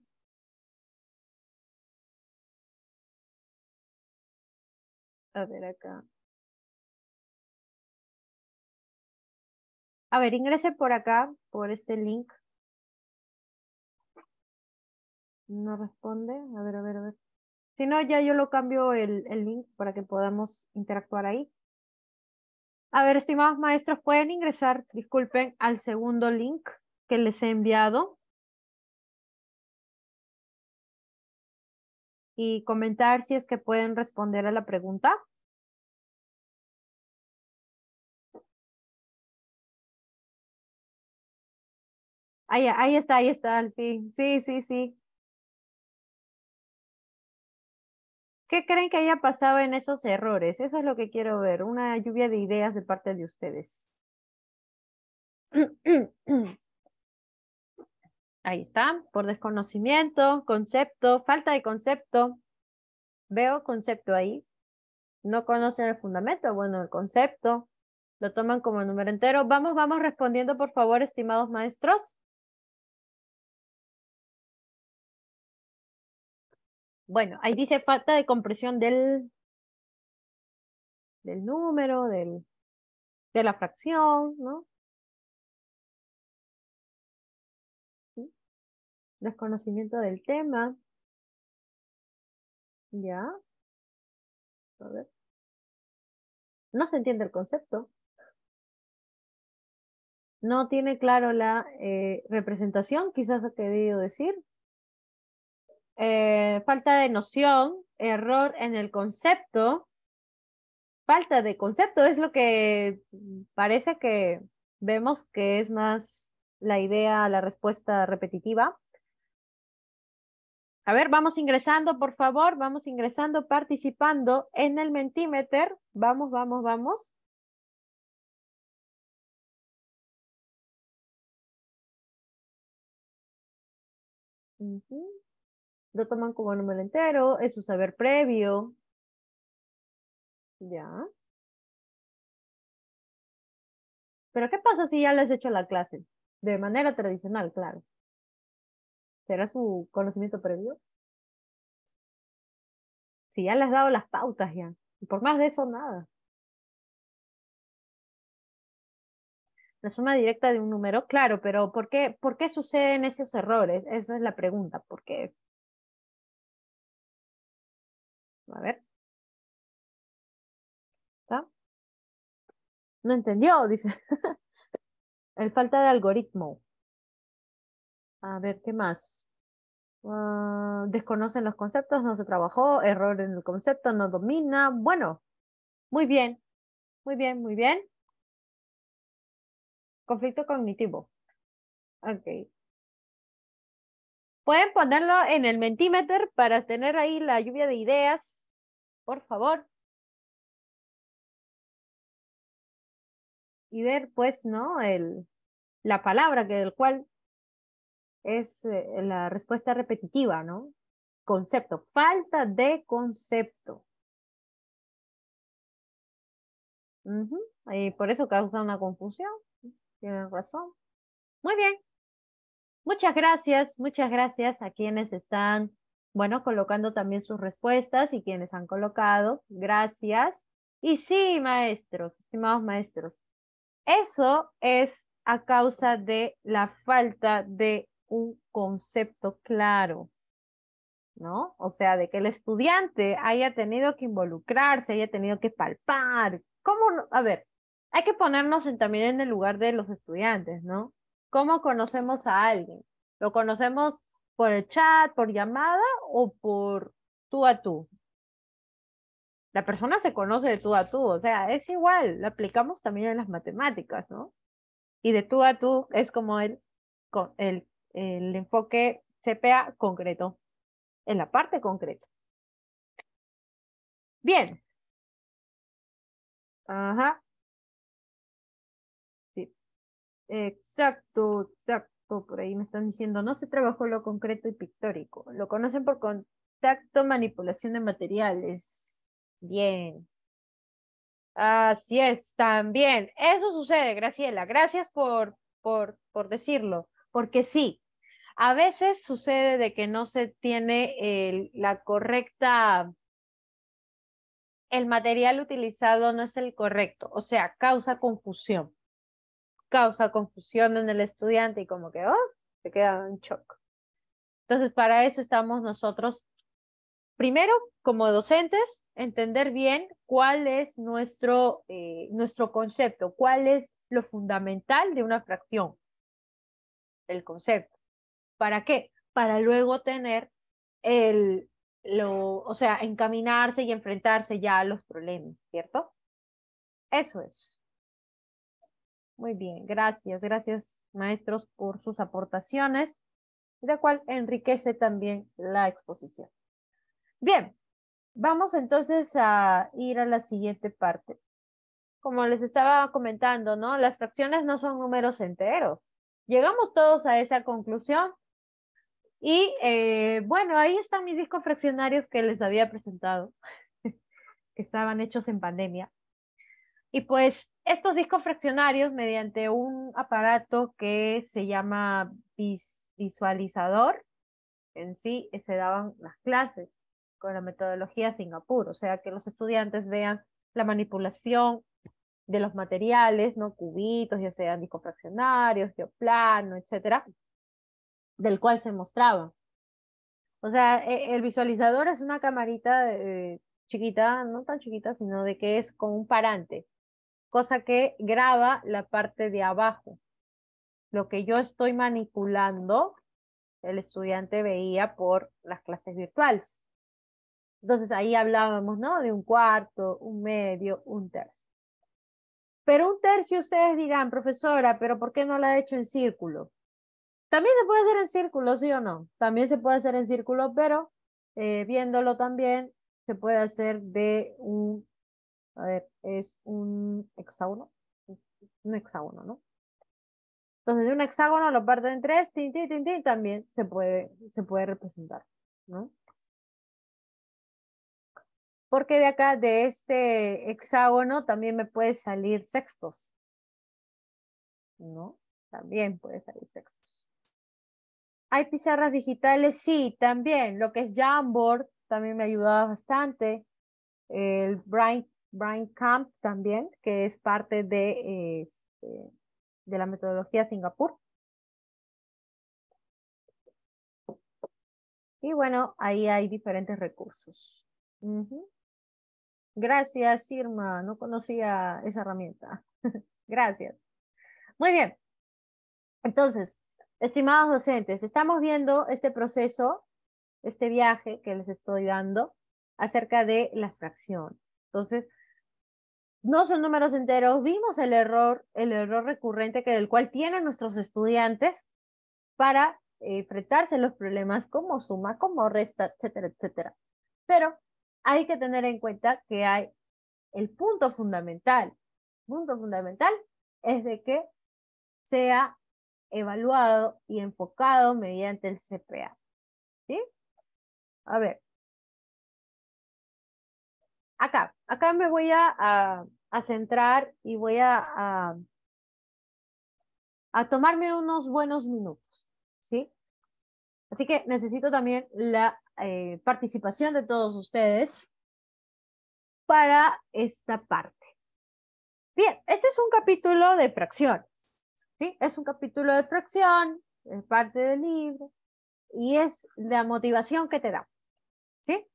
A ver acá. A ver, ingrese por acá, por este link. No responde. A ver, a ver, a ver. Si no, ya yo lo cambio el, el link para que podamos interactuar ahí. A ver, estimados maestros, pueden ingresar, disculpen, al segundo link que les he enviado. y comentar si es que pueden responder a la pregunta. Ahí, está, ahí está, Sí, sí, sí. ¿Qué creen que haya pasado en esos errores? Eso es lo que quiero ver, una lluvia de ideas de parte de ustedes. [CLEARS THROAT] Ahí está, por desconocimiento, concepto, falta de concepto. Veo concepto ahí. No conocen el fundamento, bueno, el concepto. Lo toman como número entero. Vamos, vamos respondiendo, por favor, estimados maestros. Bueno, ahí dice falta de compresión del, del número, de la fracción, ¿no? desconocimiento del tema. Ya. A ver. No se entiende el concepto. No tiene claro la eh, representación, quizás lo querido decir. Eh, falta de noción, error en el concepto. Falta de concepto es lo que parece que vemos que es más la idea, la respuesta repetitiva. A ver, vamos ingresando, por favor, vamos ingresando, participando en el Mentimeter. Vamos, vamos, vamos. Lo toman como número entero, es su saber previo. Ya. Pero ¿qué pasa si ya les he hecho la clase? De manera tradicional, claro. ¿Será su conocimiento previo? Si ya le has dado las pautas ya. Y por más de eso, nada. La suma directa de un número, claro, pero ¿por qué, por qué suceden esos errores? Esa es la pregunta. ¿Por qué? A ver. ¿Está? No entendió, dice. [LAUGHS] El falta de algoritmo. A ver, ¿qué más? Ah, desconocen los conceptos, no se trabajó, error en el concepto, no domina. Bueno, muy bien, muy bien, muy bien. Conflicto cognitivo. Ok. Pueden ponerlo en el mentímetro para tener ahí la lluvia de ideas, por favor. Y ver, pues, ¿no? El, la palabra que del cual es eh, la respuesta repetitiva, ¿no? Concepto, falta de concepto. Y por eso causa una confusión. Tienen razón. Muy bien. Muchas gracias, muchas gracias a quienes están, bueno, colocando también sus respuestas y quienes han colocado. Gracias. Y sí, maestros, estimados maestros, eso es a causa de la falta de un concepto claro, ¿no? O sea, de que el estudiante haya tenido que involucrarse, haya tenido que palpar. ¿Cómo? A ver, hay que ponernos también en el lugar de los estudiantes, ¿no? ¿Cómo conocemos a alguien? ¿Lo conocemos por el chat, por llamada o por tú a tú? La persona se conoce de tú a tú, o sea, es igual, lo aplicamos también en las matemáticas, ¿no? Y de tú a tú es como el, el el enfoque CPA concreto, en la parte concreta. Bien. Ajá. Sí. Exacto, exacto. Por ahí me están diciendo, no se trabajó lo concreto y pictórico. Lo conocen por contacto, manipulación de materiales. Bien. Así es, también. Eso sucede, Graciela. Gracias por, por, por decirlo. Porque sí, a veces sucede de que no se tiene la correcta, el material utilizado no es el correcto, o sea, causa confusión. Causa confusión en el estudiante y como que, oh, se queda en shock. Entonces, para eso estamos nosotros, primero, como docentes, entender bien cuál es nuestro, eh, nuestro concepto, cuál es lo fundamental de una fracción, el concepto. ¿Para qué? Para luego tener el, lo, o sea, encaminarse y enfrentarse ya a los problemas, ¿cierto? Eso es. Muy bien, gracias, gracias maestros por sus aportaciones, la cual enriquece también la exposición. Bien, vamos entonces a ir a la siguiente parte. Como les estaba comentando, ¿no? Las fracciones no son números enteros. Llegamos todos a esa conclusión y eh, bueno, ahí están mis discos fraccionarios que les había presentado, [LAUGHS] que estaban hechos en pandemia. Y pues estos discos fraccionarios, mediante un aparato que se llama visualizador, en sí eh, se daban las clases con la metodología Singapur, o sea que los estudiantes vean la manipulación de los materiales, ¿no? Cubitos, ya sean discos fraccionarios, geoplano, etcétera, del cual se mostraba. O sea, e, el visualizador es una camarita eh, chiquita, no tan chiquita, sino de que es con un parante, cosa que graba la parte de abajo. Lo que yo estoy manipulando, el estudiante veía por las clases virtuales. Entonces ahí hablábamos, ¿no? De un cuarto, un medio, un tercio. Pero un tercio ustedes dirán, profesora, pero ¿por qué no la he hecho en círculo? También se puede hacer en círculo, sí o no. También se puede hacer en círculo, pero eh, viéndolo también se puede hacer de un, a ver, es un hexágono, un hexágono, ¿no? Entonces, de un hexágono lo parten en tres, también se puede, se puede representar, ¿no? Porque de acá, de este hexágono, también me puede salir sextos, ¿no? También puede salir sextos. Hay pizarras digitales, sí, también. Lo que es Jamboard también me ayudaba bastante. El Brain, Camp también, que es parte de, este, de la metodología Singapur. Y bueno, ahí hay diferentes recursos. Gracias, Irma. No conocía esa herramienta. [LAUGHS] Gracias. Muy bien. Entonces, Estimados docentes, estamos viendo este proceso, este viaje que les estoy dando acerca de la fracción. Entonces, no son números enteros, vimos el error, el error recurrente que del cual tienen nuestros estudiantes para eh, enfrentarse los problemas como suma, como resta, etcétera, etcétera. Pero hay que tener en cuenta que hay el punto fundamental, punto fundamental es de que sea evaluado y enfocado mediante el CPA. ¿Sí? A ver. Acá, acá me voy a, centrar y voy a, a, tomarme unos buenos minutos. ¿Sí? Así que necesito también la eh, participación de todos ustedes para esta parte. Bien, este es un capítulo de fracción. Es un capítulo de fracción, es parte del libro, y es la motivación que te da. ¿sí?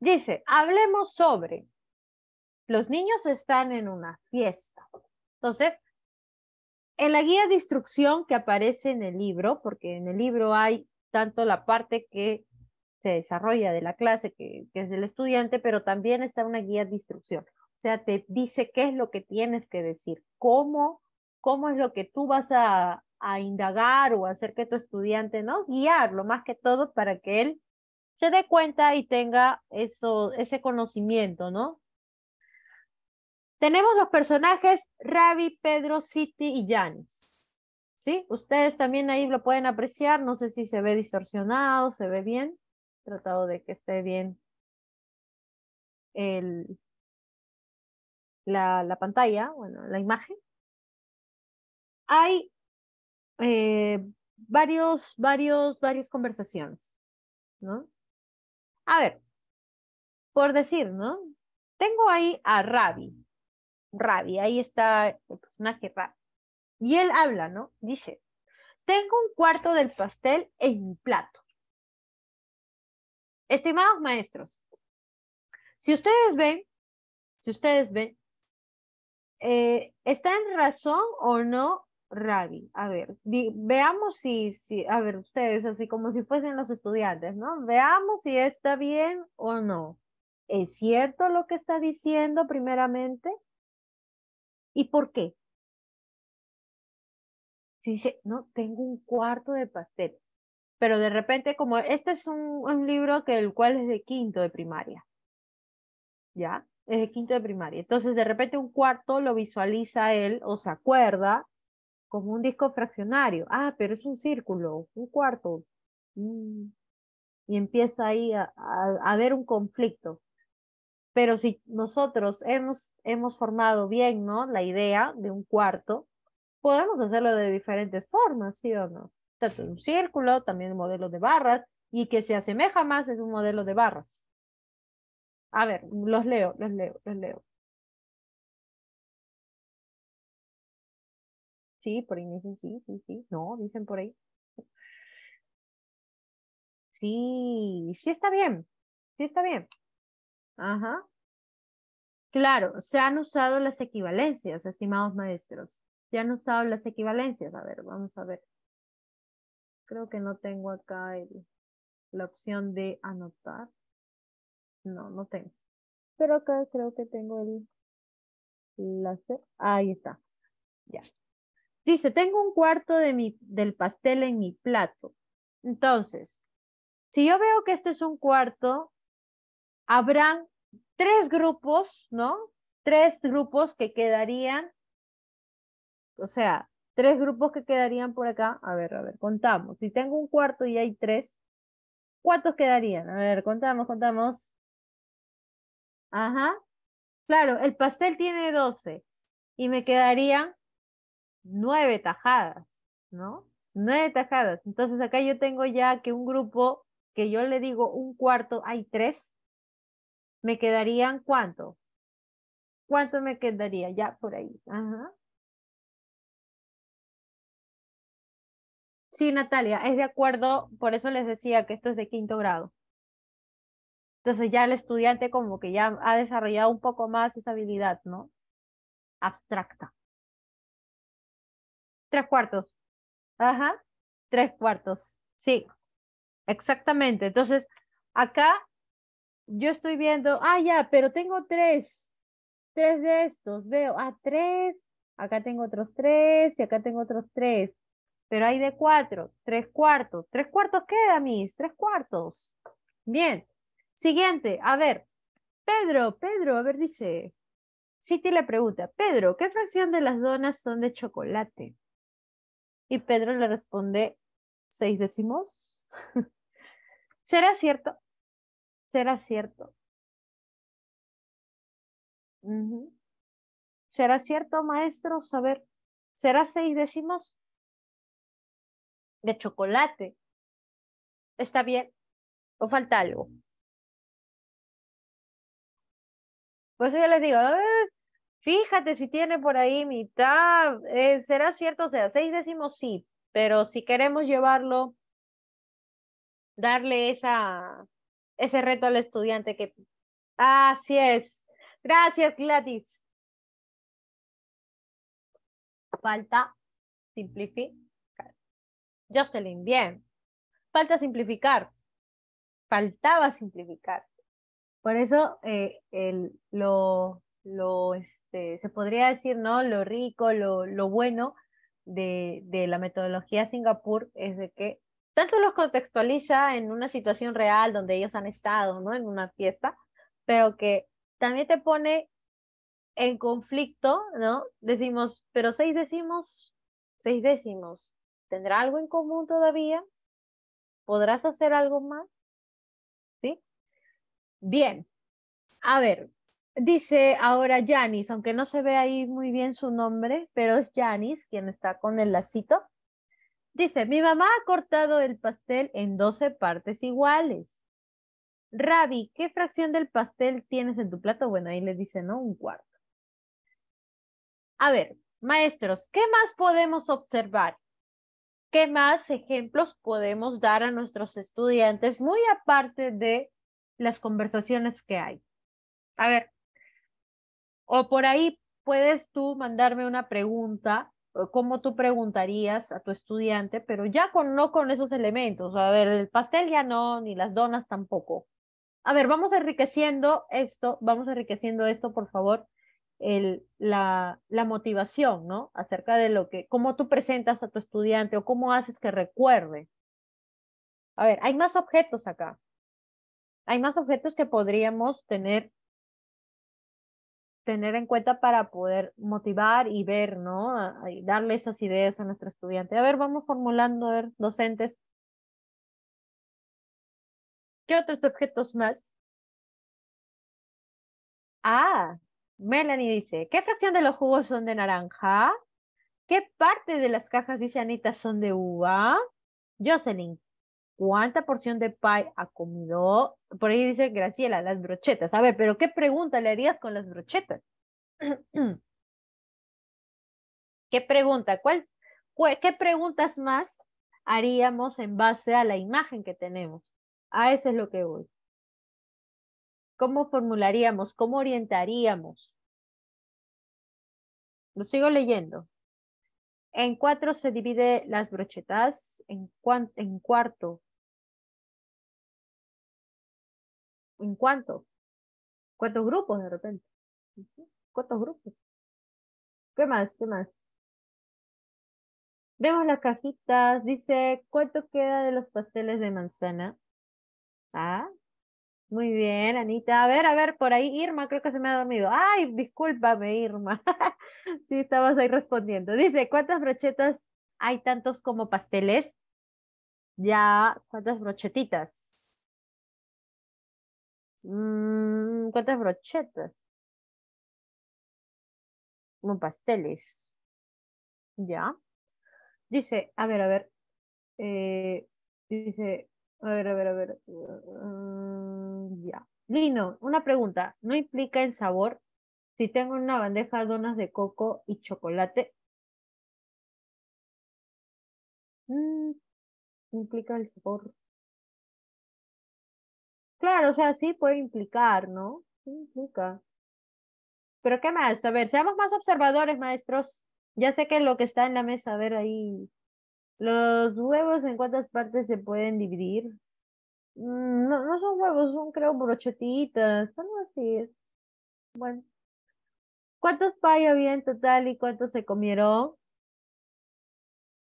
Dice, hablemos sobre, los niños están en una fiesta. Entonces, en la guía de instrucción que aparece en el libro, porque en el libro hay tanto la parte que se desarrolla de la clase, que, que es del estudiante, pero también está una guía de instrucción. O sea, te dice qué es lo que tienes que decir, cómo cómo es lo que tú vas a, a indagar o hacer que tu estudiante, ¿no? Guiarlo más que todo para que él se dé cuenta y tenga eso, ese conocimiento, ¿no? Tenemos los personajes Ravi, Pedro, City y Janis. ¿Sí? Ustedes también ahí lo pueden apreciar. No sé si se ve distorsionado, se ve bien. tratado de que esté bien el, la, la pantalla, bueno, la imagen hay eh, varios, varios, varias conversaciones, ¿no? A ver, por decir, ¿no? Tengo ahí a Ravi, Ravi, ahí está el personaje Ravi, y él habla, ¿no? Dice, tengo un cuarto del pastel en mi plato. Estimados maestros, si ustedes ven, si ustedes ven, eh, ¿está en razón o no Ravi. A ver, veamos si, si, a ver, ustedes, así como si fuesen los estudiantes, ¿no? Veamos si está bien o no. ¿Es cierto lo que está diciendo primeramente? ¿Y por qué? Si dice, no, tengo un cuarto de pastel, pero de repente como este es un, un libro que el cual es de quinto de primaria, ¿ya? es de quinto de primaria. Entonces, de repente un cuarto lo visualiza él o se acuerda como un disco fraccionario. Ah, pero es un círculo, un cuarto. Mm. Y empieza ahí a, haber un conflicto. Pero si nosotros hemos, hemos formado bien ¿no? la idea de un cuarto, podemos hacerlo de diferentes formas, ¿sí o no? Tanto un círculo, también un modelo de barras, y que se asemeja más es un modelo de barras. A ver, los leo, los leo, los leo. Sí, por ahí dicen sí, sí, sí. No, dicen por ahí. Sí, sí está bien. Sí está bien. Ajá. Claro, se han usado las equivalencias, estimados maestros. Se han usado las equivalencias. A ver, vamos a ver. Creo que no tengo acá el, la opción de anotar. No, no tengo. Pero acá creo que tengo el Ahí está. Ya. Dice, tengo un cuarto de mi, del pastel en mi plato. Entonces, si yo veo que esto es un cuarto, habrán tres grupos, ¿no? Tres grupos que quedarían, o sea, tres grupos que quedarían por acá. A ver, a ver, contamos. Si tengo un cuarto y hay tres, ¿cuántos quedarían? A ver, contamos, contamos. Ajá. Claro, el pastel tiene 12 y me quedaría nueve tajadas, ¿no? Nueve tajadas. Entonces acá yo tengo ya que un grupo que yo le digo un cuarto, hay tres, me quedarían cuánto? ¿Cuánto me quedaría? Ya por ahí. Sí, Natalia, es de acuerdo, por eso les decía que esto es de quinto grado. Entonces ya el estudiante como que ya ha desarrollado un poco más esa habilidad, ¿no? Abstracta. Tres cuartos. Ajá, tres cuartos. Sí, exactamente. Entonces, acá yo estoy viendo, ah, ya, pero tengo tres, tres de estos. Veo, ah, tres, acá tengo otros tres y acá tengo otros tres. Pero hay de cuatro, tres cuartos. Tres cuartos queda, mis, tres cuartos. Bien. Siguiente, a ver. Pedro, Pedro, a ver, dice. City le pregunta, Pedro, ¿qué fracción de las donas son de chocolate? Y Pedro le responde, ¿seis décimos? [LAUGHS] ¿Será cierto? ¿Será cierto? ¿Será cierto, maestro? A ver, ¿será seis décimos? De chocolate. ¿Está bien? ¿O falta algo? Por eso yo les digo, eh, Fíjate si tiene por ahí mitad, eh, será cierto, o sea, seis décimos sí, pero si queremos llevarlo, darle esa, ese reto al estudiante que... Así es. Gracias, Gladys. Falta simplificar. Jocelyn, bien. Falta simplificar. Faltaba simplificar. Por eso eh, el, lo, lo, este, este, se podría decir, ¿no? Lo rico, lo, bueno de, de, la metodología Singapur es de que tanto los contextualiza en una situación real donde ellos han estado, ¿no? En una fiesta, pero que también te pone en conflicto, ¿no? Decimos, pero seis décimos, seis décimos, ¿tendrá algo en común todavía? ¿Podrás hacer algo más? ¿Sí? Bien, a ver, Dice ahora Yanis, aunque no se ve ahí muy bien su nombre, pero es Janice quien está con el lacito. Dice, mi mamá ha cortado el pastel en 12 partes iguales. Ravi, ¿qué fracción del pastel tienes en tu plato? Bueno, ahí le dice, ¿no? Un cuarto. A ver, maestros, ¿qué más podemos observar? ¿Qué más ejemplos podemos dar a nuestros estudiantes muy aparte de las conversaciones que hay? A ver, o por ahí puedes tú mandarme una pregunta, cómo tú preguntarías a tu estudiante, pero ya con, no con esos elementos. A ver, el pastel ya no, ni las donas tampoco. A ver, vamos enriqueciendo esto, vamos enriqueciendo esto, por favor, el, la, la motivación, ¿no? Acerca de lo que, cómo tú presentas a tu estudiante o cómo haces que recuerde. A ver, hay más objetos acá. Hay más objetos que podríamos tener tener en cuenta para poder motivar y ver, ¿no? darle esas ideas a nuestro estudiante. A ver, vamos formulando, a ver, docentes. ¿Qué otros objetos más? Ah, Melanie dice, ¿qué fracción de los jugos son de naranja? ¿Qué parte de las cajas, dice Anita, son de uva? Jocelyn, cuánta porción de pie ha comido. Por ahí dice Graciela, las brochetas. A ver, pero ¿qué pregunta le harías con las brochetas? [CLEARS THROAT] ¿Qué pregunta? ¿Cuál? ¿Qué preguntas más haríamos en base a la imagen que tenemos? A eso es lo que voy. ¿Cómo formularíamos? ¿Cómo orientaríamos? Lo sigo leyendo. En cuatro se divide las brochetas, en, en cuarto ¿En cuánto? ¿Cuántos grupos de repente? ¿Cuántos grupos? ¿Qué más? ¿Qué más? Vemos las cajitas. Dice, ¿cuánto queda de los pasteles de manzana? Ah, muy bien, Anita. A ver, a ver, por ahí Irma, creo que se me ha dormido. Ay, discúlpame, Irma. [LAUGHS] sí, estabas ahí respondiendo. Dice, ¿cuántas brochetas hay tantos como pasteles? Ya, ¿cuántas brochetitas? Mm, ¿Cuántas brochetas? Como pasteles. Ya. Dice, a ver, a ver. Eh, dice, a ver, a ver, a ver. Mm, ya. Lino, una pregunta. ¿No implica el sabor si tengo una bandeja de donas de coco y chocolate? Mm, implica el sabor. Claro, o sea, sí puede implicar, ¿no? Sí implica. Pero ¿qué más? A ver, seamos más observadores, maestros. Ya sé que lo que está en la mesa, a ver ahí. Los huevos en cuántas partes se pueden dividir. Mm, no, no son huevos, son creo brochetitas, algo así. Bueno. ¿Cuántos pay había en total y cuántos se comieron?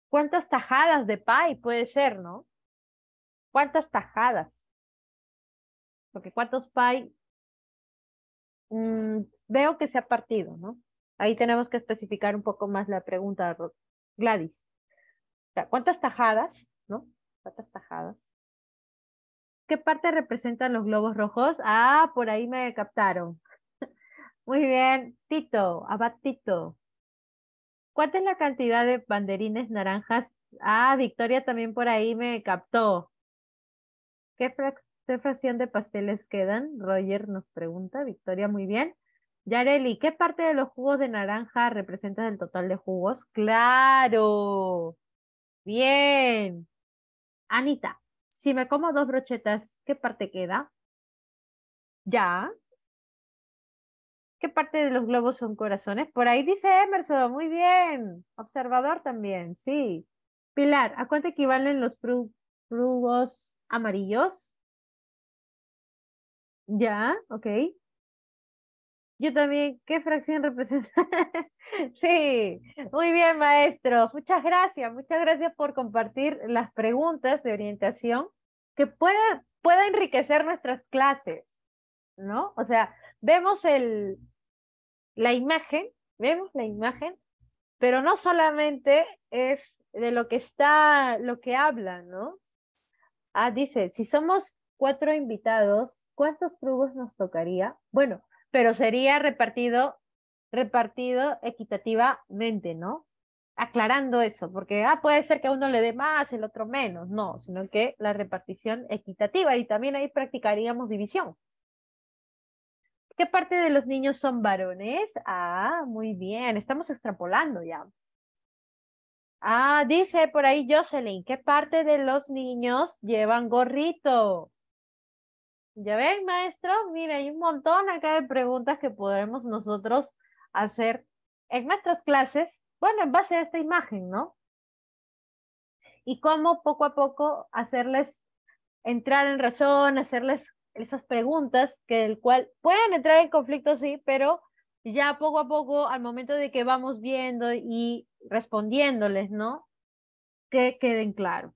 ¿Cuántas tajadas de pay puede ser, no? ¿Cuántas tajadas? porque ¿cuántos pay? Mm, veo que se ha partido, ¿no? Ahí tenemos que especificar un poco más la pregunta, Gladys. ¿Cuántas tajadas, no? ¿Cuántas tajadas? ¿Qué parte representan los globos rojos? Ah, por ahí me captaron. [LAUGHS] Muy bien, Tito, Abatito. ¿Cuánta es la cantidad de banderines naranjas? Ah, Victoria también por ahí me captó. ¿Qué, fracción ¿qué de pasteles quedan? Roger nos pregunta, Victoria, muy bien. Yareli, ¿qué parte de los jugos de naranja representa el total de jugos? Claro. Bien. Anita, si me como dos brochetas, ¿qué parte queda? Ya. ¿Qué parte de los globos son corazones? Por ahí dice Emerson, muy bien. Observador también, sí. Pilar, ¿a cuánto equivalen los frugos amarillos? Ya, ok. Yo también, ¿qué fracción representa? [LAUGHS] sí, muy bien, maestro. Muchas gracias, muchas gracias por compartir las preguntas de orientación que pueda, pueda enriquecer nuestras clases, ¿no? O sea, vemos el, la imagen, vemos la imagen, pero no solamente es de lo que está, lo que habla, ¿no? Ah, dice, si somos cuatro invitados, ¿cuántos prugos nos tocaría? Bueno, pero sería repartido, repartido equitativamente, ¿no? Aclarando eso, porque ah, puede ser que a uno le dé más, el otro menos, no, sino que la repartición equitativa y también ahí practicaríamos división. ¿Qué parte de los niños son varones? Ah, muy bien, estamos extrapolando ya. Ah, dice por ahí Jocelyn, ¿qué parte de los niños llevan gorrito? Ya ven, maestro, mira, hay un montón acá de preguntas que podremos nosotros hacer en nuestras clases, bueno, en base a esta imagen, ¿no? Y cómo poco a poco hacerles entrar en razón, hacerles esas preguntas que el cual pueden entrar en conflicto, sí, pero ya poco a poco, al momento de que vamos viendo y respondiéndoles, ¿no? Que queden claros.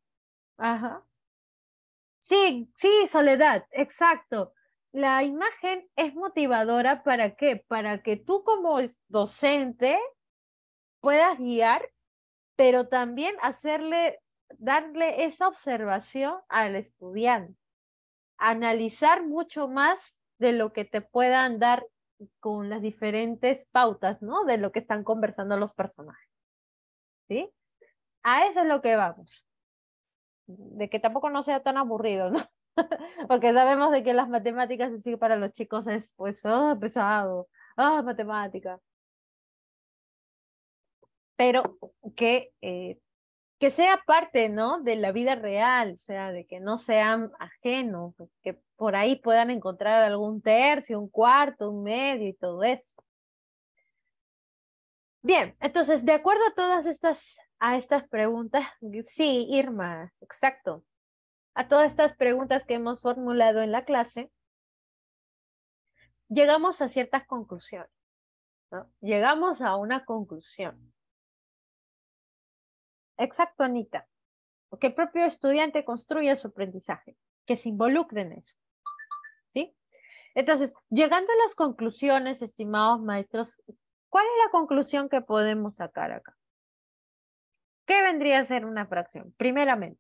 Ajá. Sí, sí, Soledad, exacto. La imagen es motivadora para qué? Para que tú como docente puedas guiar, pero también hacerle, darle esa observación al estudiante. Analizar mucho más de lo que te puedan dar con las diferentes pautas, ¿no? De lo que están conversando los personajes. ¿Sí? A eso es lo que vamos de que tampoco no sea tan aburrido, ¿no? [LAUGHS] Porque sabemos de que las matemáticas así para los chicos es pues oh, pesado, ah, oh, Pero que, eh, que sea parte, ¿no? De la vida real, o sea, de que no sean ajenos, que por ahí puedan encontrar algún tercio, un cuarto, un medio y todo eso. Bien, entonces, de acuerdo a todas estas a estas preguntas. Sí, Irma, exacto. A todas estas preguntas que hemos formulado en la clase, llegamos a ciertas conclusiones. ¿no? Llegamos a una conclusión. Exacto, Anita. Que el propio estudiante construya su aprendizaje, que se involucre en eso. ¿Sí? Entonces, llegando a las conclusiones, estimados maestros, ¿cuál es la conclusión que podemos sacar acá? ¿Qué vendría a ser una fracción? Primeramente,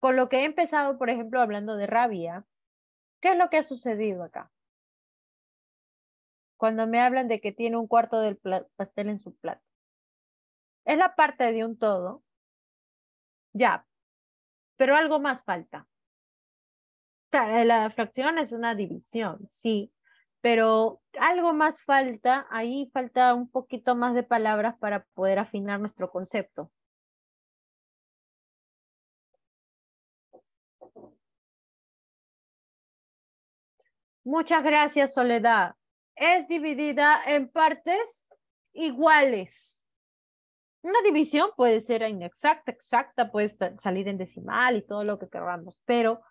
con lo que he empezado, por ejemplo, hablando de rabia, ¿qué es lo que ha sucedido acá? Cuando me hablan de que tiene un cuarto del pastel en su plato. Es la parte de un todo. Ya, pero algo más falta. La fracción es una división, sí, pero algo más falta, ahí falta un poquito más de palabras para poder afinar nuestro concepto. Muchas gracias, Soledad. Es dividida en partes iguales. Una división puede ser inexacta, exacta, puede salir en decimal y todo lo que queramos, pero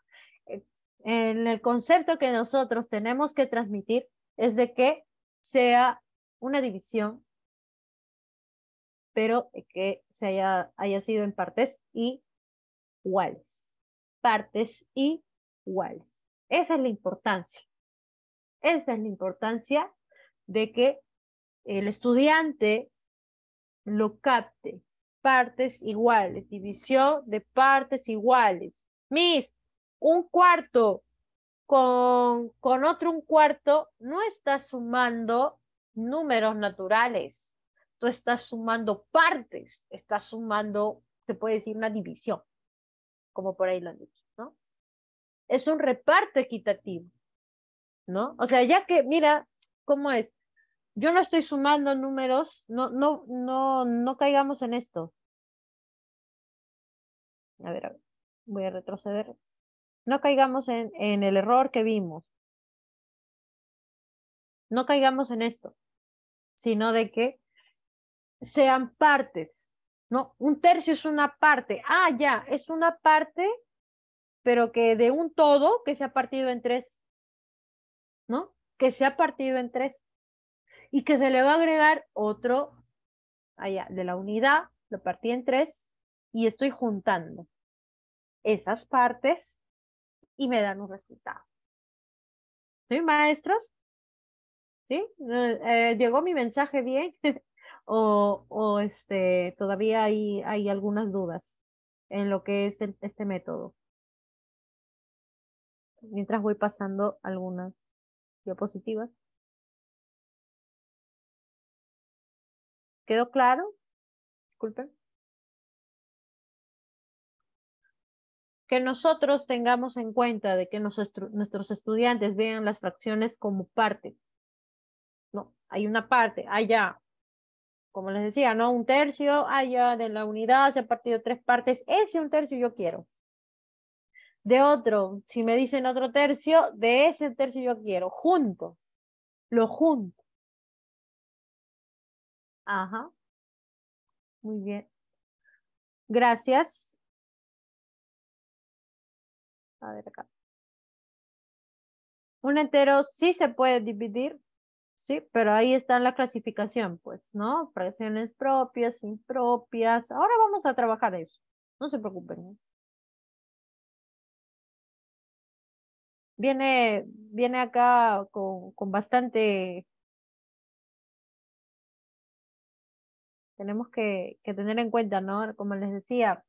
en el concepto que nosotros tenemos que transmitir es de que sea una división, pero que se haya, sido en partes iguales. Partes iguales. Esa es la importancia. Esa es la importancia de que el estudiante lo capte. Partes iguales, división de partes iguales. Mis, un cuarto con, otro un cuarto, no estás sumando números naturales, tú estás sumando partes, estás sumando, se puede decir, una división, como por ahí lo han dicho, ¿no? Es un reparto equitativo, ¿no? O sea, ya que, mira, ¿cómo es? Yo no estoy sumando números, no, no, no, no caigamos en esto. a ver, voy a retroceder no caigamos en, el error que vimos. No caigamos en esto, sino de que sean partes, ¿no? Un tercio es una parte. Ah, ya, es una parte, pero que de un todo que se ha partido en tres, ¿no? Que se ha partido en tres. Y que se le va a agregar otro, allá, de la unidad, lo partí en tres y estoy juntando esas partes y me dan un resultado. ¿Sí, maestros? ¿Sí? Eh, eh, ¿Llegó mi mensaje bien? [LAUGHS] o, o, este, todavía hay, hay algunas dudas en lo que es este método? Mientras voy pasando algunas diapositivas. ¿Quedó claro? Disculpen. que nosotros tengamos en cuenta de que nuestros estudiantes vean las fracciones como parte. No, hay una parte, allá, como les decía, ¿no? Un tercio, allá de la unidad se ha partido tres partes, ese un tercio yo quiero. De otro, si me dicen otro tercio, de ese tercio yo quiero, junto, lo junto. Ajá. Muy bien. Gracias. A ver acá. Un entero sí se puede dividir, sí, pero ahí está la clasificación, pues, ¿no? Fracciones propias, impropias. Ahora vamos a trabajar eso. No se preocupen. Viene, viene acá con, bastante tenemos que, que, tener en cuenta, ¿no? Como les decía,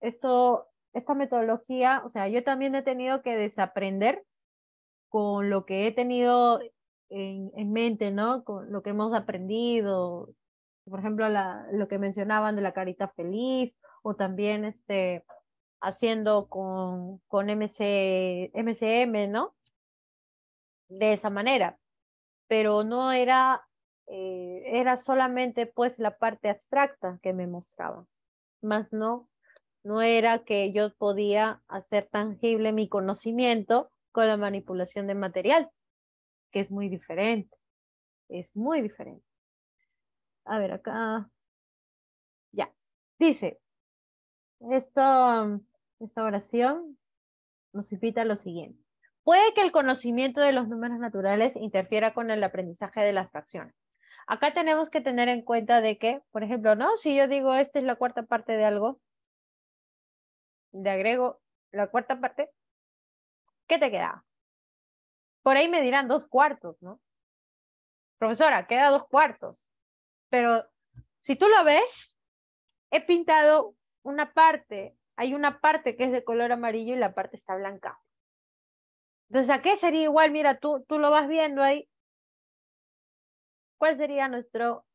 esto esta metodología, o sea, yo también he tenido que desaprender con lo que he tenido en, mente, ¿no? Con lo que hemos aprendido, por ejemplo, la, lo que mencionaban de la carita feliz o también este, haciendo con, con MC, MCM, ¿no? De esa manera, pero no era, eh, era solamente pues la parte abstracta que me mostraba, más no no era que yo podía hacer tangible mi conocimiento con la manipulación de material, que es muy diferente, es muy diferente. A ver, acá, ya, dice, esto, esta oración nos invita lo siguiente. Puede que el conocimiento de los números naturales interfiera con el aprendizaje de las fracciones. Acá tenemos que tener en cuenta de que, por ejemplo, ¿no? Si yo digo esta es la cuarta parte de algo, le agrego la cuarta parte, ¿qué te queda? Por ahí me dirán dos cuartos, ¿no? Profesora, queda dos cuartos. Pero si tú lo ves, he pintado una parte, hay una parte que es de color amarillo y la parte está blanca. Entonces, ¿a qué sería igual? Mira, tú, tú lo vas viendo ahí. ¿Cuál sería nuestro,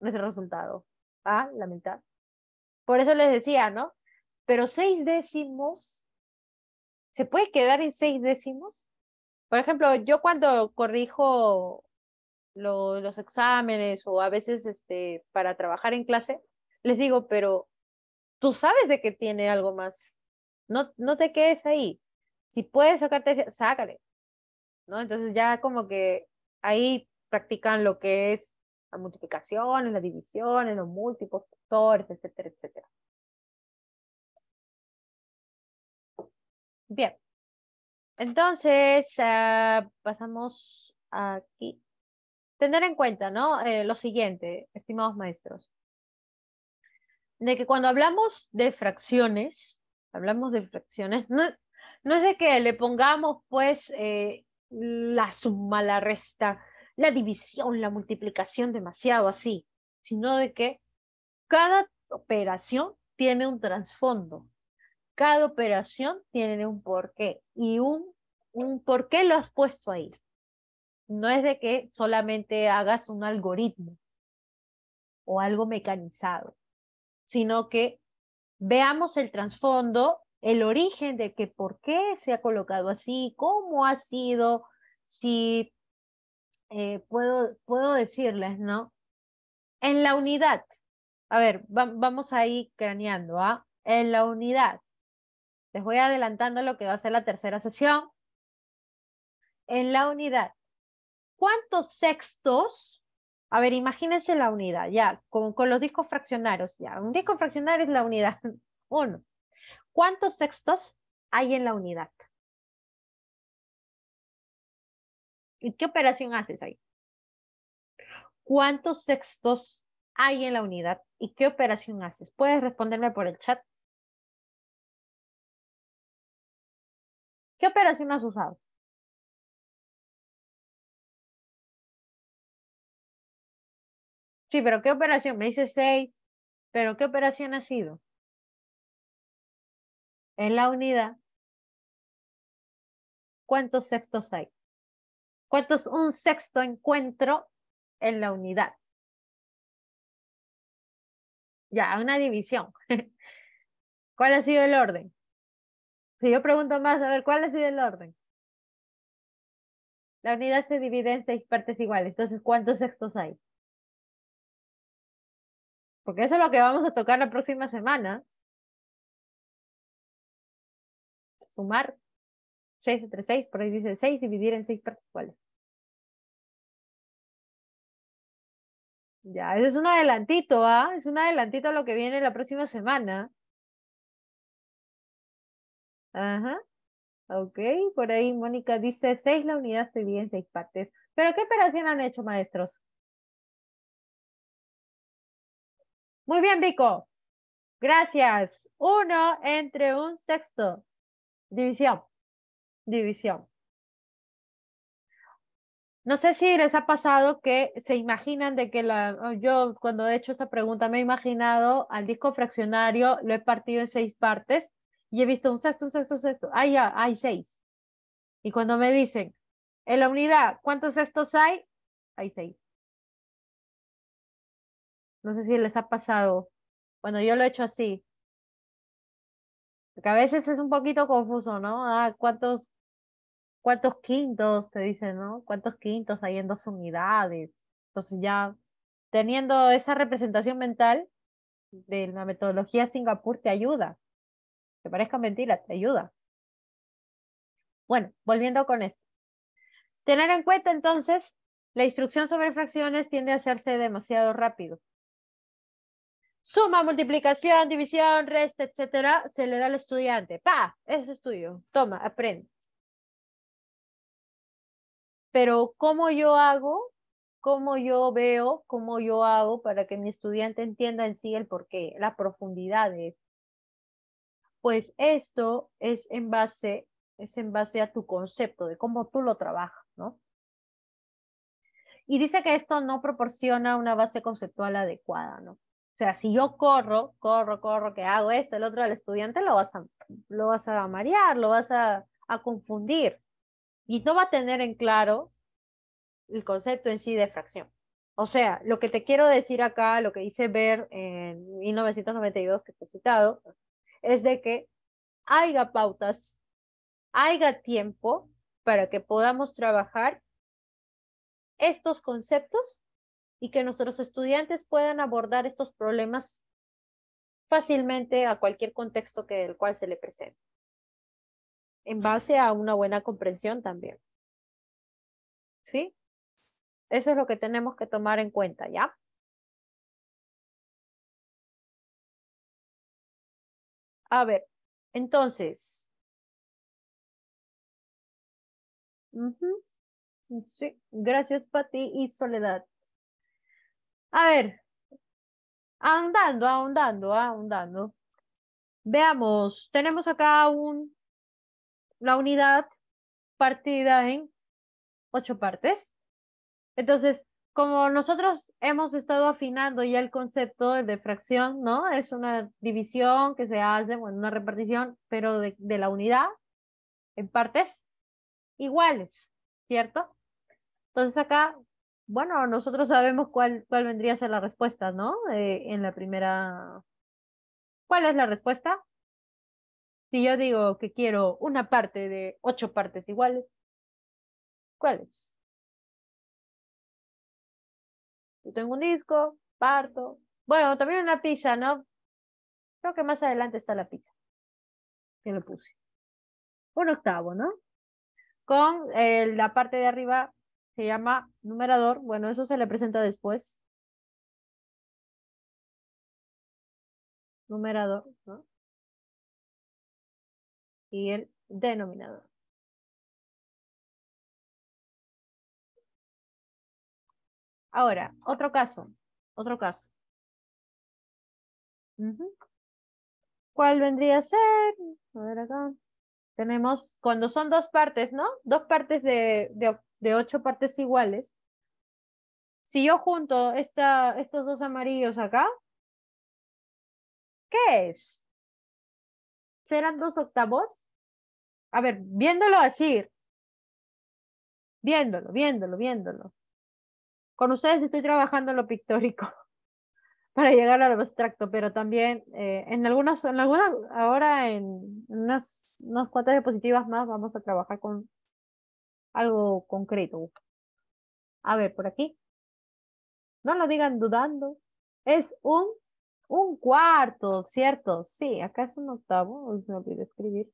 nuestro resultado? ah, la mitad. Por eso les decía, ¿no? Pero seis décimos, ¿se puede quedar en seis décimos? Por ejemplo, yo cuando corrijo los exámenes o a veces este, para trabajar en clase, les digo, pero tú sabes de que tiene algo más. No, no te quedes ahí. Si puedes sacarte, sácale. ¿No? Entonces ya como que ahí practican lo que es la multiplicación, la división, los múltiplos, factores, etcétera, etcétera. Bien. Entonces, ah, pasamos aquí. Tener en cuenta, ¿no? Eh, lo siguiente, estimados maestros. De que cuando hablamos de fracciones, hablamos de fracciones, no, es de que le pongamos, pues, eh, la suma, la resta, la división, la multiplicación, demasiado así, sino de que cada operación tiene un trasfondo cada operación tiene un porqué y un, un porqué lo has puesto ahí. No es de que solamente hagas un algoritmo o algo mecanizado, sino que veamos el trasfondo, el origen de que por qué se ha colocado así, cómo ha sido, si eh, puedo, puedo decirles, ¿no? En la unidad, a ver, vamos a ir craneando, ¿ah? En la unidad, les voy adelantando lo que va a ser la tercera sesión. En la unidad, ¿cuántos sextos? A ver, imagínense la unidad, ya, con, con los discos fraccionarios, ya. Un disco fraccionario es la unidad, [LAUGHS] uno. ¿Cuántos sextos hay en la unidad? ¿Y qué operación haces ahí? ¿Cuántos sextos hay en la unidad? ¿Y qué operación haces? Puedes responderme por el chat ¿Qué operación has usado? Sí, pero ¿qué operación? Me dice 6 pero ¿qué operación ha sido? En la unidad, ¿cuántos sextos hay? cuántos un sexto encuentro en la unidad? Ya, una división. [LAUGHS] ¿Cuál ha sido el orden? Si yo pregunto más, a ver, ¿cuál es el orden? La unidad se divide en seis partes iguales. Entonces, ¿cuántos sextos hay? Porque eso es lo que vamos a tocar la próxima semana. Sumar 6 entre 6, por ahí dice 6, dividir en seis partes iguales. Ya, ese es un adelantito, ¿ah? Es un adelantito a lo que viene la próxima semana. Ajá. Ok, por ahí Mónica dice seis la unidad se divide en seis partes. ¿Pero qué operación han hecho, maestros? Muy bien, Vico. Gracias. Uno entre un sexto. División. División. No sé si les ha pasado que se imaginan de que la. Oh, yo, cuando he hecho esta pregunta, me he imaginado al disco fraccionario, lo he partido en seis partes y he visto un sexto, un sexto, un sexto, ah, ya, hay seis. Y cuando me dicen, en la unidad, ¿cuántos sextos hay? Hay seis. No sé si les ha pasado. Bueno, yo lo he hecho así. Porque a veces es un poquito confuso, ¿no? Ah, ¿cuántos, cuántos quintos te dicen, ¿no? ¿Cuántos quintos hay en dos unidades? Entonces ya teniendo esa representación mental de la metodología Singapur te ayuda parezca mentira, te ayuda. Bueno, volviendo con esto. Tener en cuenta entonces, la instrucción sobre fracciones tiende a hacerse demasiado rápido. Suma, multiplicación, división, resta, etcétera, se le da al estudiante. ¡Pa! es estudio. Toma, aprende. Pero, ¿cómo yo hago? ¿Cómo yo veo? ¿Cómo yo hago para que mi estudiante entienda en sí el porqué, la profundidad de esto? pues esto es en base, es en base a tu concepto de cómo tú lo trabajas, ¿no? Y dice que esto no proporciona una base conceptual adecuada, ¿no? O sea, si yo corro, corro, corro, que hago esto, el otro el estudiante lo vas a, lo vas a marear, lo vas a, a confundir y no va a tener en claro el concepto en sí de fracción. O sea, lo que te quiero decir acá, lo que hice ver en 1992 que te he citado, es de que haya pautas, haya tiempo para que podamos trabajar estos conceptos y que nuestros estudiantes puedan abordar estos problemas fácilmente a cualquier contexto que el cual se le presente, en base a una buena comprensión también. ¿Sí? Eso es lo que tenemos que tomar en cuenta, ¿ya? A ver, entonces. Sí, gracias Pati y Soledad. A ver, ahondando, ahondando, ahondando. Veamos, tenemos acá un, la unidad partida en ocho partes. Entonces, como nosotros hemos estado afinando ya el concepto de fracción, ¿no? Es una división que se hace, bueno, una repartición, pero de, la unidad en partes iguales, ¿cierto? Entonces acá, bueno, nosotros sabemos cuál, cuál vendría a ser la respuesta, ¿no? Eh, en la primera... ¿Cuál es la respuesta? Si yo digo que quiero una parte de ocho partes iguales, ¿cuál es? Yo tengo un disco, parto. Bueno, también una pizza, ¿no? Creo que más adelante está la pizza que me puse. Un octavo, ¿no? Con eh, la parte de arriba se llama numerador. Bueno, eso se le presenta después. Numerador, ¿no? Y el denominador. Ahora, otro caso, otro caso. ¿Cuál vendría a ser? A ver acá. Tenemos, cuando son dos partes, ¿no? Dos partes de, ocho partes iguales. Si yo junto esta, estos dos amarillos acá, ¿qué es? ¿Serán dos octavos? A ver, viéndolo así, viéndolo, viéndolo, viéndolo. Con ustedes estoy trabajando lo pictórico [LAUGHS] para llegar a lo abstracto, pero también eh, en algunas, en algunas, ahora en unas, unas cuantas diapositivas más vamos a trabajar con algo concreto. A ver, por aquí. No lo digan dudando. Es un, un cuarto, ¿cierto? Sí, acá es un octavo. me olvidé escribir.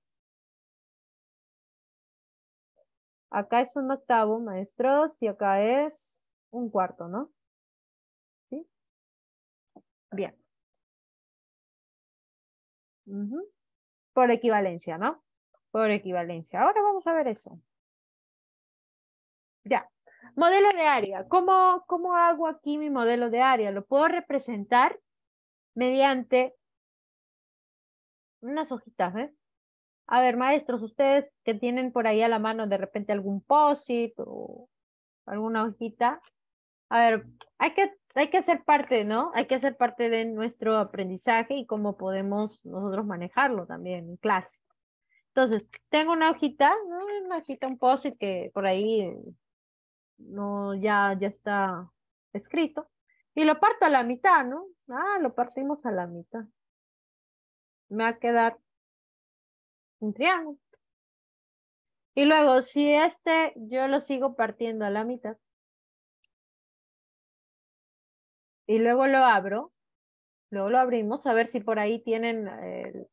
Acá es un octavo, maestros, y acá es un cuarto, ¿no? ¿Sí? Bien. Por equivalencia, ¿no? Por equivalencia. Ahora vamos a ver eso. Ya. Modelo de área. ¿Cómo, ¿Cómo hago aquí mi modelo de área? Lo puedo representar mediante unas hojitas, ¿eh? A ver, maestros, ustedes que tienen por ahí a la mano de repente algún POSIT o alguna hojita, a ver, hay que, hay que hacer parte, ¿no? Hay que hacer parte de nuestro aprendizaje y cómo podemos nosotros manejarlo también en clase. Entonces, tengo una hojita, una hojita, un post que por ahí no, ya, ya está escrito. Y lo parto a la mitad, ¿no? Ah, lo partimos a la mitad. Me va a quedar un triángulo. Y luego, si este yo lo sigo partiendo a la mitad, y luego lo abro, luego lo abrimos, a ver si por ahí tienen eh,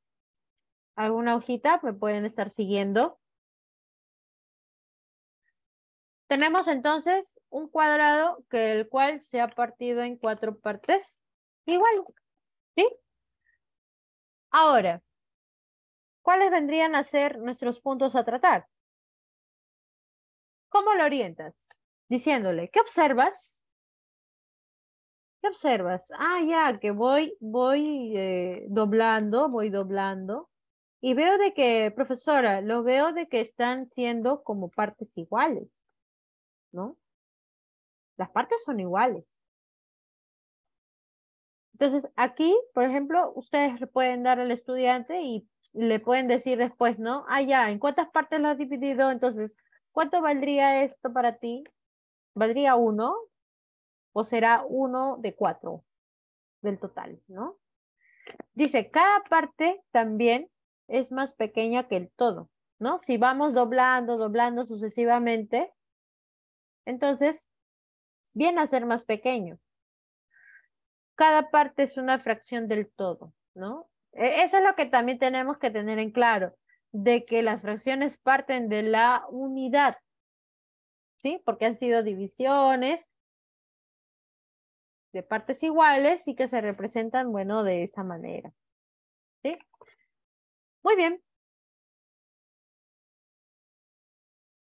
alguna hojita, me pueden estar siguiendo. Tenemos entonces un cuadrado que el cual se ha partido en cuatro partes igual, ¿sí? Ahora, ¿cuáles vendrían a ser nuestros puntos a tratar? ¿Cómo lo orientas? Diciéndole, ¿qué observas? ¿Qué observas? Ah, ya, que voy, voy eh, doblando, voy doblando. Y veo de que, profesora, lo veo de que están siendo como partes iguales, ¿no? Las partes son iguales. Entonces, aquí, por ejemplo, ustedes pueden dar al estudiante y le pueden decir después, ¿no? Ah, ya, ¿en cuántas partes lo has dividido? Entonces, ¿cuánto valdría esto para ti? ¿Valdría uno? o será uno de cuatro del total, ¿no? Dice, cada parte también es más pequeña que el todo, ¿no? Si vamos doblando, doblando sucesivamente, entonces viene a ser más pequeño. Cada parte es una fracción del todo, ¿no? E, eso es lo que también tenemos que tener en claro, de que las fracciones parten de la unidad, ¿sí? Porque han sido divisiones, de partes iguales y que se representan, bueno, de esa manera. ¿Sí? Muy bien.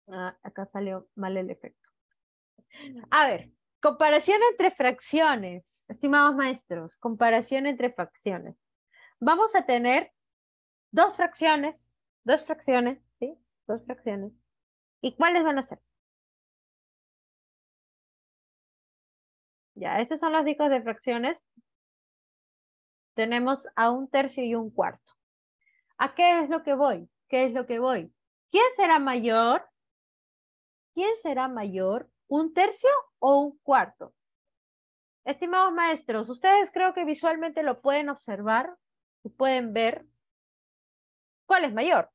Ah, acá salió mal el efecto. A ver, comparación entre fracciones, estimados maestros, comparación entre fracciones. Vamos a tener dos fracciones, dos fracciones, ¿sí? Dos fracciones. ¿Y cuáles van a ser? Ya, estos son los discos de fracciones. Tenemos a un tercio y un cuarto. ¿A qué es lo que voy? ¿Qué es lo que voy? ¿Quién será mayor? ¿Quién será mayor? ¿Un tercio o un cuarto? Estimados maestros, ustedes creo que visualmente lo pueden observar y pueden ver cuál es mayor.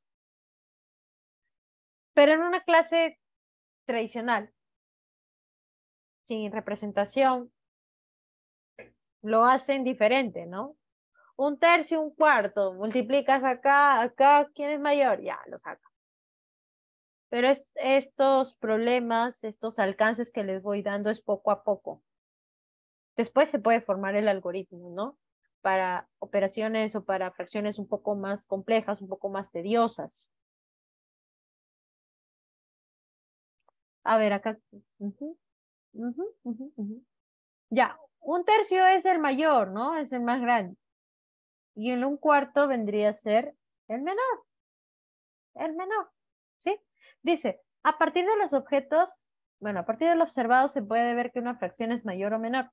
Pero en una clase tradicional, sin representación, lo hacen diferente, ¿no? Un tercio, un cuarto, multiplicas acá, acá, ¿quién es mayor? Ya, lo saca. Pero estos problemas, estos alcances que les voy dando es poco a poco. Después se puede formar el algoritmo, ¿no? Para operaciones o para fracciones un poco más complejas, un poco más tediosas. A ver, acá. ya, un tercio es el mayor, ¿no? Es el más grande. Y en un cuarto vendría a ser el menor. El menor, ¿sí? Dice, a partir de los objetos, bueno, a partir de lo observado se puede ver que una fracción es mayor o menor.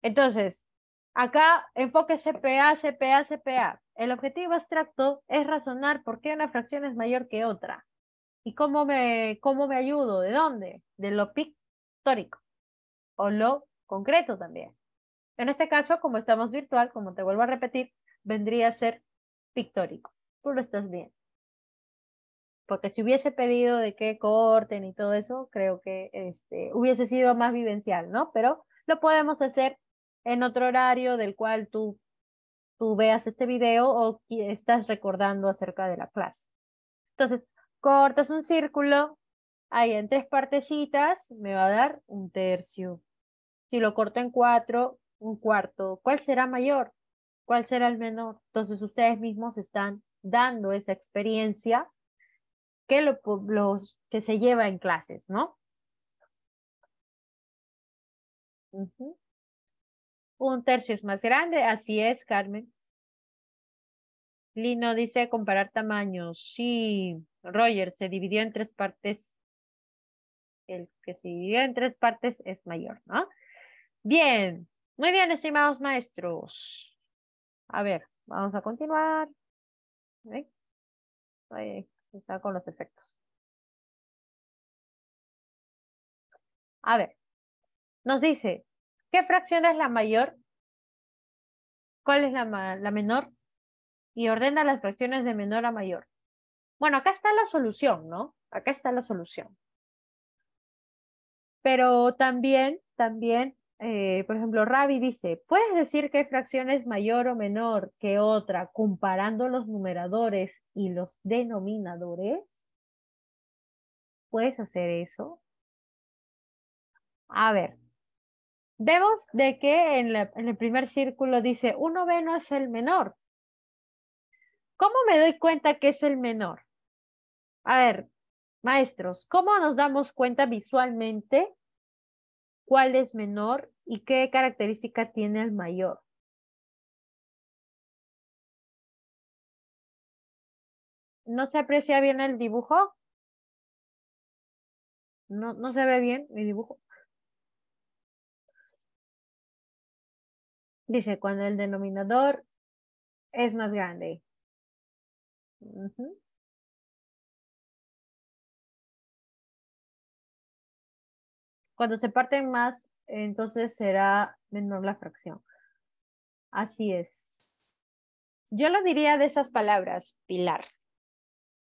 Entonces, acá enfoque CPA, CPA, CPA. El objetivo abstracto es razonar por qué una fracción es mayor que otra. ¿Y cómo me, cómo me ayudo? ¿De dónde? De lo pictórico o lo concreto también. En este caso, como estamos virtual, como te vuelvo a repetir, vendría a ser pictórico. Tú lo estás bien? Porque si hubiese pedido de que corten y todo eso, creo que este, hubiese sido más vivencial, ¿no? Pero lo podemos hacer en otro horario del cual tú, tú veas este video o estás recordando acerca de la clase. Entonces, cortas un círculo, ahí en tres partecitas me va a dar un tercio. Si lo corto en cuatro, un cuarto, ¿cuál será mayor? ¿Cuál será el menor? Entonces ustedes mismos están dando esa experiencia que, los, que se lleva en clases, ¿no? Un tercio es más grande, así es, Carmen. Lino dice comparar tamaños. Sí, Roger se dividió en tres partes. El que se dividió en tres partes es mayor, ¿no? Bien, muy bien, estimados maestros. A ver, vamos a continuar. ¿Eh? está con los efectos. A ver, nos dice, ¿qué fracción es la mayor? ¿Cuál es la, la menor? Y ordena las fracciones de menor a mayor. Bueno, acá está la solución, ¿no? Acá está la solución. Pero también, también eh, por ejemplo, Ravi dice, ¿puedes decir qué fracción es mayor o menor que otra comparando los numeradores y los denominadores? ¿Puedes hacer eso? A ver, vemos de que en, el primer círculo dice, 1B no es el menor. ¿Cómo me doy cuenta que es el menor? A ver, maestros, ¿cómo nos damos cuenta visualmente cuál es menor y qué característica tiene el mayor. ¿No se aprecia bien el dibujo? ¿No, no se ve bien mi dibujo? Dice, cuando el denominador es más grande. Cuando se parten más, entonces será menor la fracción. Así es. Yo lo diría de esas palabras, Pilar.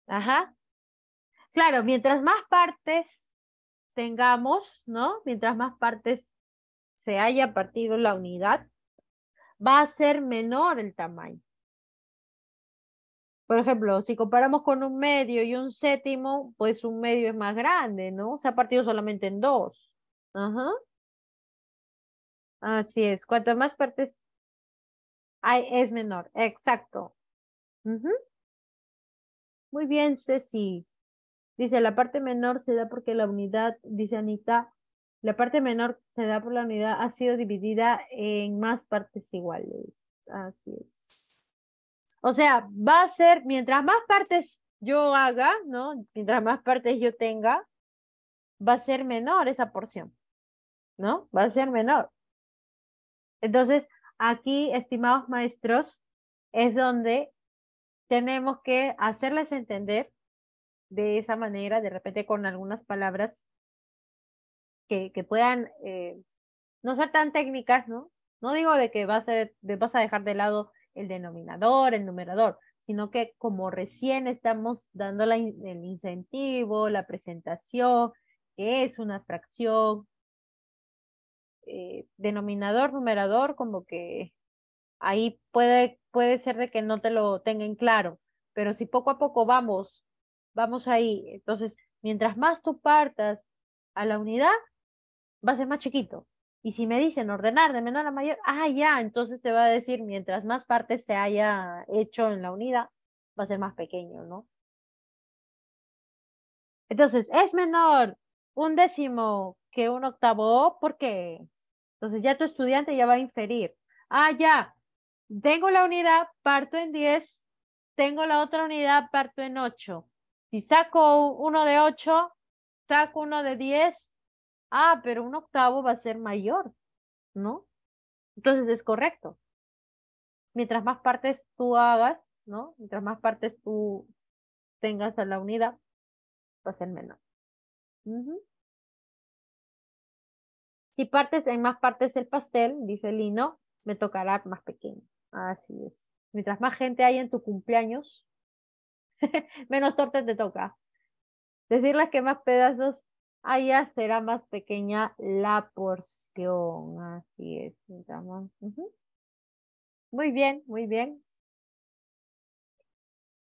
Ajá. Claro, mientras más partes tengamos, ¿no? Mientras más partes se haya partido la unidad, va a ser menor el tamaño. Por ejemplo, si comparamos con un medio y un séptimo, pues un medio es más grande, ¿no? Se ha partido solamente en dos. Ajá. Así es. Cuanto más partes hay, es menor. Exacto. Muy bien, Ceci. Dice, la parte menor se da porque la unidad, dice Anita, la parte menor se da por la unidad ha sido dividida en más partes iguales. Así es. O sea, va a ser, mientras más partes yo haga, ¿no? Mientras más partes yo tenga, va a ser menor esa porción. ¿no? Va a ser menor. Entonces, aquí, estimados maestros, es donde tenemos que hacerles entender de esa manera, de repente con algunas palabras que, puedan eh, no ser tan técnicas, ¿no? No digo de que vas a, vas a dejar de lado el denominador, el numerador, sino que como recién estamos dando el incentivo, la presentación, que es una fracción, eh, denominador, numerador, como que ahí puede, puede ser de que no te lo tengan claro, pero si poco a poco vamos, vamos ahí, entonces mientras más tú partas a la unidad, va a ser más chiquito. Y si me dicen ordenar de menor a mayor, ah, ya, entonces te va a decir, mientras más partes se haya hecho en la unidad, va a ser más pequeño, ¿no? Entonces, es menor un décimo que un octavo porque entonces ya tu estudiante ya va a inferir. Ah, ya, tengo la unidad, parto en 10, tengo la otra unidad, parto en 8. Si saco uno de 8, saco uno de 10, ah, pero un octavo va a ser mayor, ¿no? Entonces es correcto. Mientras más partes tú hagas, ¿no? Mientras más partes tú tengas a la unidad, va a ser menor. Si partes en más partes el pastel, dice Lino, me tocará más pequeño. Así es. Mientras más gente hay en tu cumpleaños, [LAUGHS] menos torta te toca. Decirles que más pedazos haya, será más pequeña la porción. Así es. Muy bien, muy bien.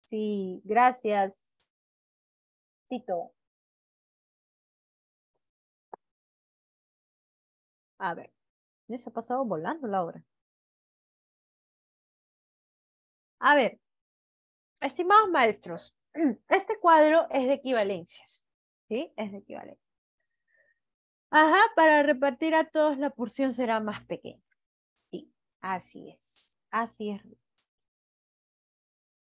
Sí, gracias. Tito. A ver, se ha pasado volando la obra. A ver, estimados maestros, [CLEARS THROAT] este cuadro es de equivalencias, ¿sí? Es de equivalencias. Ajá, para repartir a todos la porción será más pequeña. Sí, así es, así es.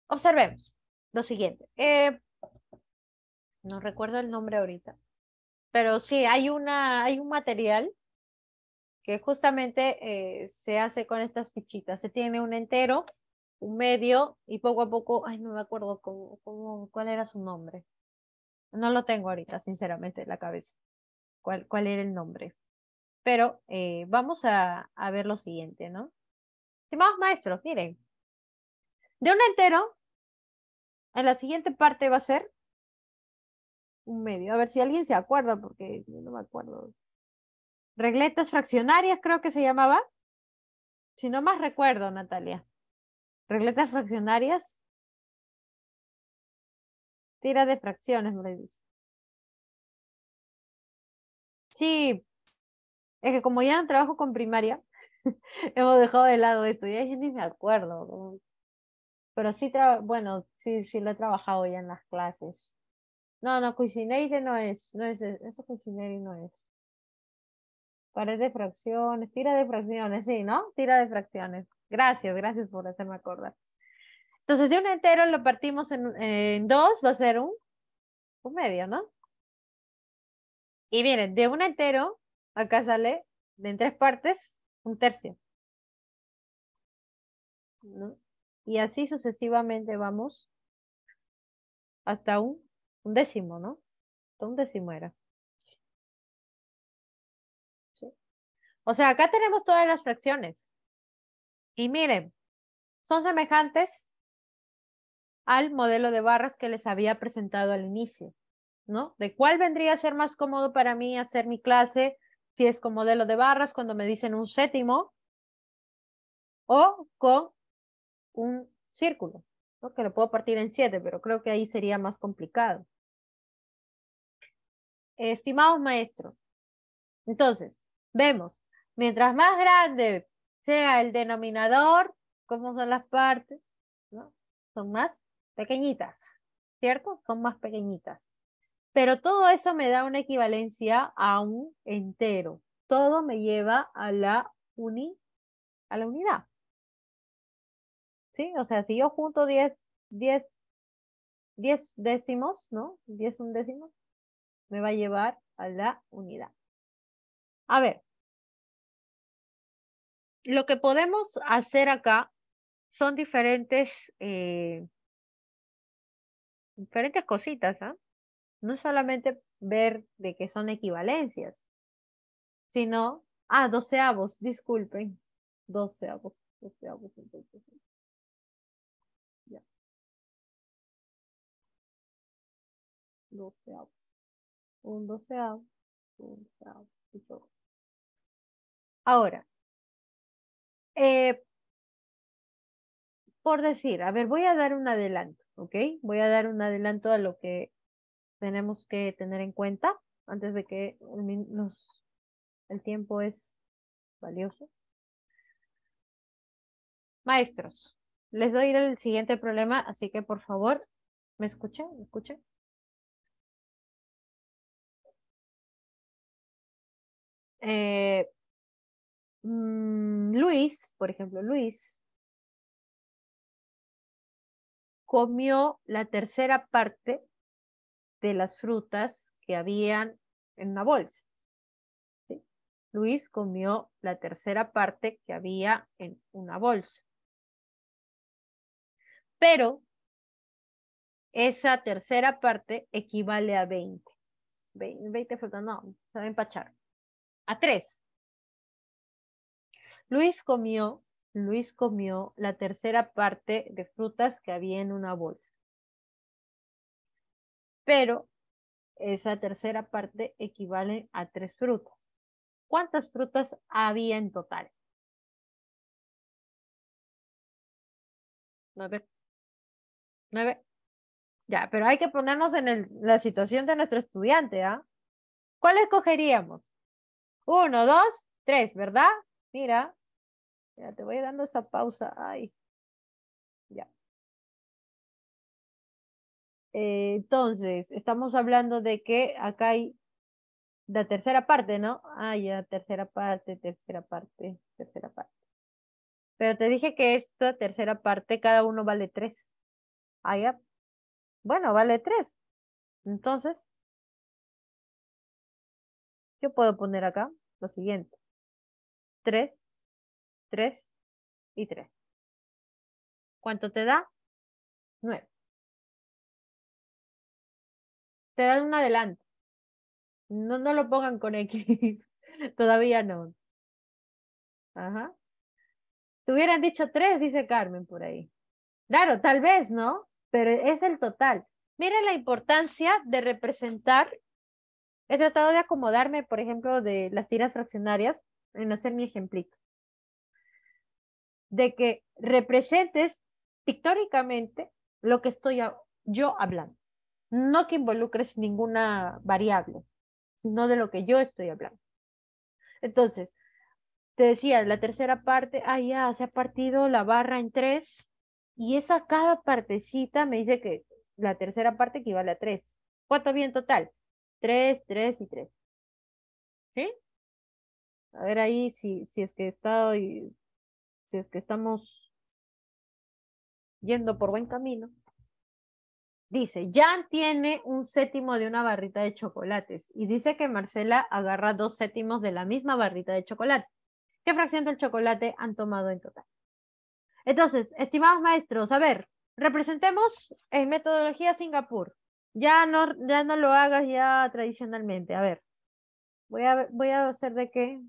Observemos lo siguiente. Eh, no recuerdo el nombre ahorita, pero sí, hay, una, hay un material que justamente eh, se hace con estas fichitas. Se tiene un entero, un medio y poco a poco, ay, no me acuerdo cómo, cuál era su nombre. No lo tengo ahorita, sinceramente, en la cabeza. ¿Cuál, cuál era el nombre? Pero eh, vamos a, a ver lo siguiente, ¿no? Estimados maestros, miren. De un entero, en la siguiente parte va a ser un medio. A ver si alguien se acuerda, porque yo no me acuerdo. Regletas fraccionarias, creo que se llamaba. Si no más recuerdo, Natalia. Regletas fraccionarias. Tira de fracciones, me dice. Sí, es que como ya no trabajo con primaria, [LAUGHS] hemos dejado de lado esto. Ya ni me acuerdo. Pero sí, bueno, sí, sí lo he trabajado ya en las clases. No, no, Cuisineide no es, no es, eso Cuisineide no es. Pared de fracciones, tira de fracciones, sí, ¿no? Tira de fracciones. Gracias, gracias por hacerme acordar. Entonces, de un entero lo partimos en, dos, va a ser un, un medio, ¿no? Y miren, de un entero, acá sale de en tres partes, un tercio. Y así sucesivamente vamos hasta un, un décimo, ¿no? Hasta un décimo era. O sea, acá tenemos todas las fracciones. Y miren, son semejantes al modelo de barras que les había presentado al inicio, ¿no? De cuál vendría a ser más cómodo para mí hacer mi clase si es con modelo de barras cuando me dicen un séptimo o con un círculo, ¿no? que lo puedo partir en siete, pero creo que ahí sería más complicado. Estimados maestros, entonces, vemos Mientras más grande sea el denominador, ¿cómo son las partes? Son más pequeñitas, ¿cierto? Son más pequeñitas. Pero todo eso me da una equivalencia a un entero. Todo me lleva a la, a la unidad. ¿Sí? O sea, si yo junto 10 10 10 décimos, ¿no? 10 undécimos, me va a llevar a la unidad. A ver, lo que podemos hacer acá son diferentes, eh, diferentes cositas, ¿ah? No solamente ver de que son equivalencias, sino, ah, doceavos, disculpen, doceavos, doceavos, entonces. Ya. doceavos, Un doceavo, un doceavo. Ahora, eh, por decir, a ver, voy a dar un adelanto, ¿ok? Voy a dar un adelanto a lo que tenemos que tener en cuenta antes de que el tiempo es valioso. Maestros, les doy el siguiente problema, así que por favor, ¿me escuchan? ¿Me escuchan? Eh, Mm, Luis, por ejemplo, Luis comió la tercera parte de las frutas que habían en una bolsa. Luis comió la tercera parte que había en una bolsa. Pero esa tercera parte equivale a 20. 20, 20 frutas, no, se va a empachar. A 3. Luis comió, Luis comió la tercera parte de frutas que había en una bolsa. Pero esa tercera parte equivale a tres frutas. ¿Cuántas frutas había en total? Nueve. Nueve. Ya, pero hay que ponernos en la situación de nuestro estudiante, ¿ah? ¿Cuál escogeríamos? Uno, dos, tres, ¿verdad? Mira, te voy dando esa pausa. Ay. Ya. Eh, entonces, estamos hablando de que acá hay la tercera parte, ¿no? Ah, ya, tercera parte, tercera parte, tercera parte. Pero te dije que esta tercera parte, cada uno vale tres. Ah, ya. Bueno, vale tres. Entonces, yo puedo poner acá lo siguiente. tres 3 y 3. ¿Cuánto te da? 9. Te dan un adelanto. No, no lo pongan con X. [LAUGHS] Todavía no. Ajá. Te hubieran dicho 3, dice Carmen por ahí. Claro, tal vez, ¿no? Pero es el total. Miren la importancia de representar. He tratado de acomodarme, por ejemplo, de las tiras fraccionarias en hacer mi ejemplito de que representes pictóricamente lo que estoy yo hablando. No que involucres ninguna variable, sino de lo que yo estoy hablando. Entonces, te decía, la tercera parte, ah, ya, se ha partido la barra en tres y esa cada partecita me dice que la tercera parte equivale a tres. ¿Cuánto había en total? Tres, tres y tres. ¿Sí? A ver ahí si, si es que y que estamos yendo por buen camino, dice, Jan tiene un séptimo de una barrita de chocolates y dice que Marcela agarra dos séptimos de la misma barrita de chocolate. ¿Qué fracción del chocolate han tomado en total? Entonces, estimados maestros, a ver, representemos en metodología Singapur. Ya no, ya no lo hagas ya tradicionalmente. A ver, voy a, voy a hacer de qué.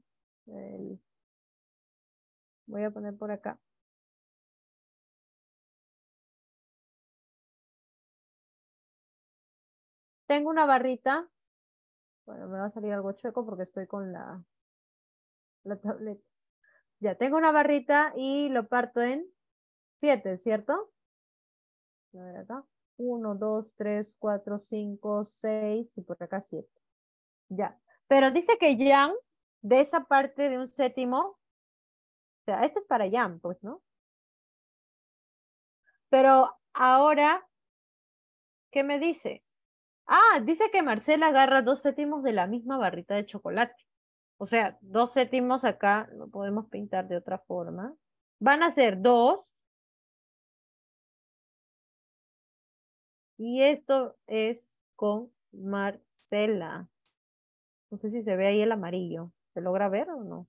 Voy a poner por acá. Tengo una barrita. Bueno, me va a salir algo chueco porque estoy con la, la tableta. Ya tengo una barrita y lo parto en 7, ¿cierto? A ver acá. 1, 2, 3, 4, 5, 6 y por acá 7. Ya. Pero dice que Jan, de esa parte de un séptimo, o sea, este es para Jan, pues, ¿no? Pero ahora, ¿qué me dice? Ah, dice que Marcela agarra dos séptimos de la misma barrita de chocolate. O sea, dos séptimos acá lo podemos pintar de otra forma. Van a ser dos. Y esto es con Marcela. No sé si se ve ahí el amarillo. ¿Se logra ver o no?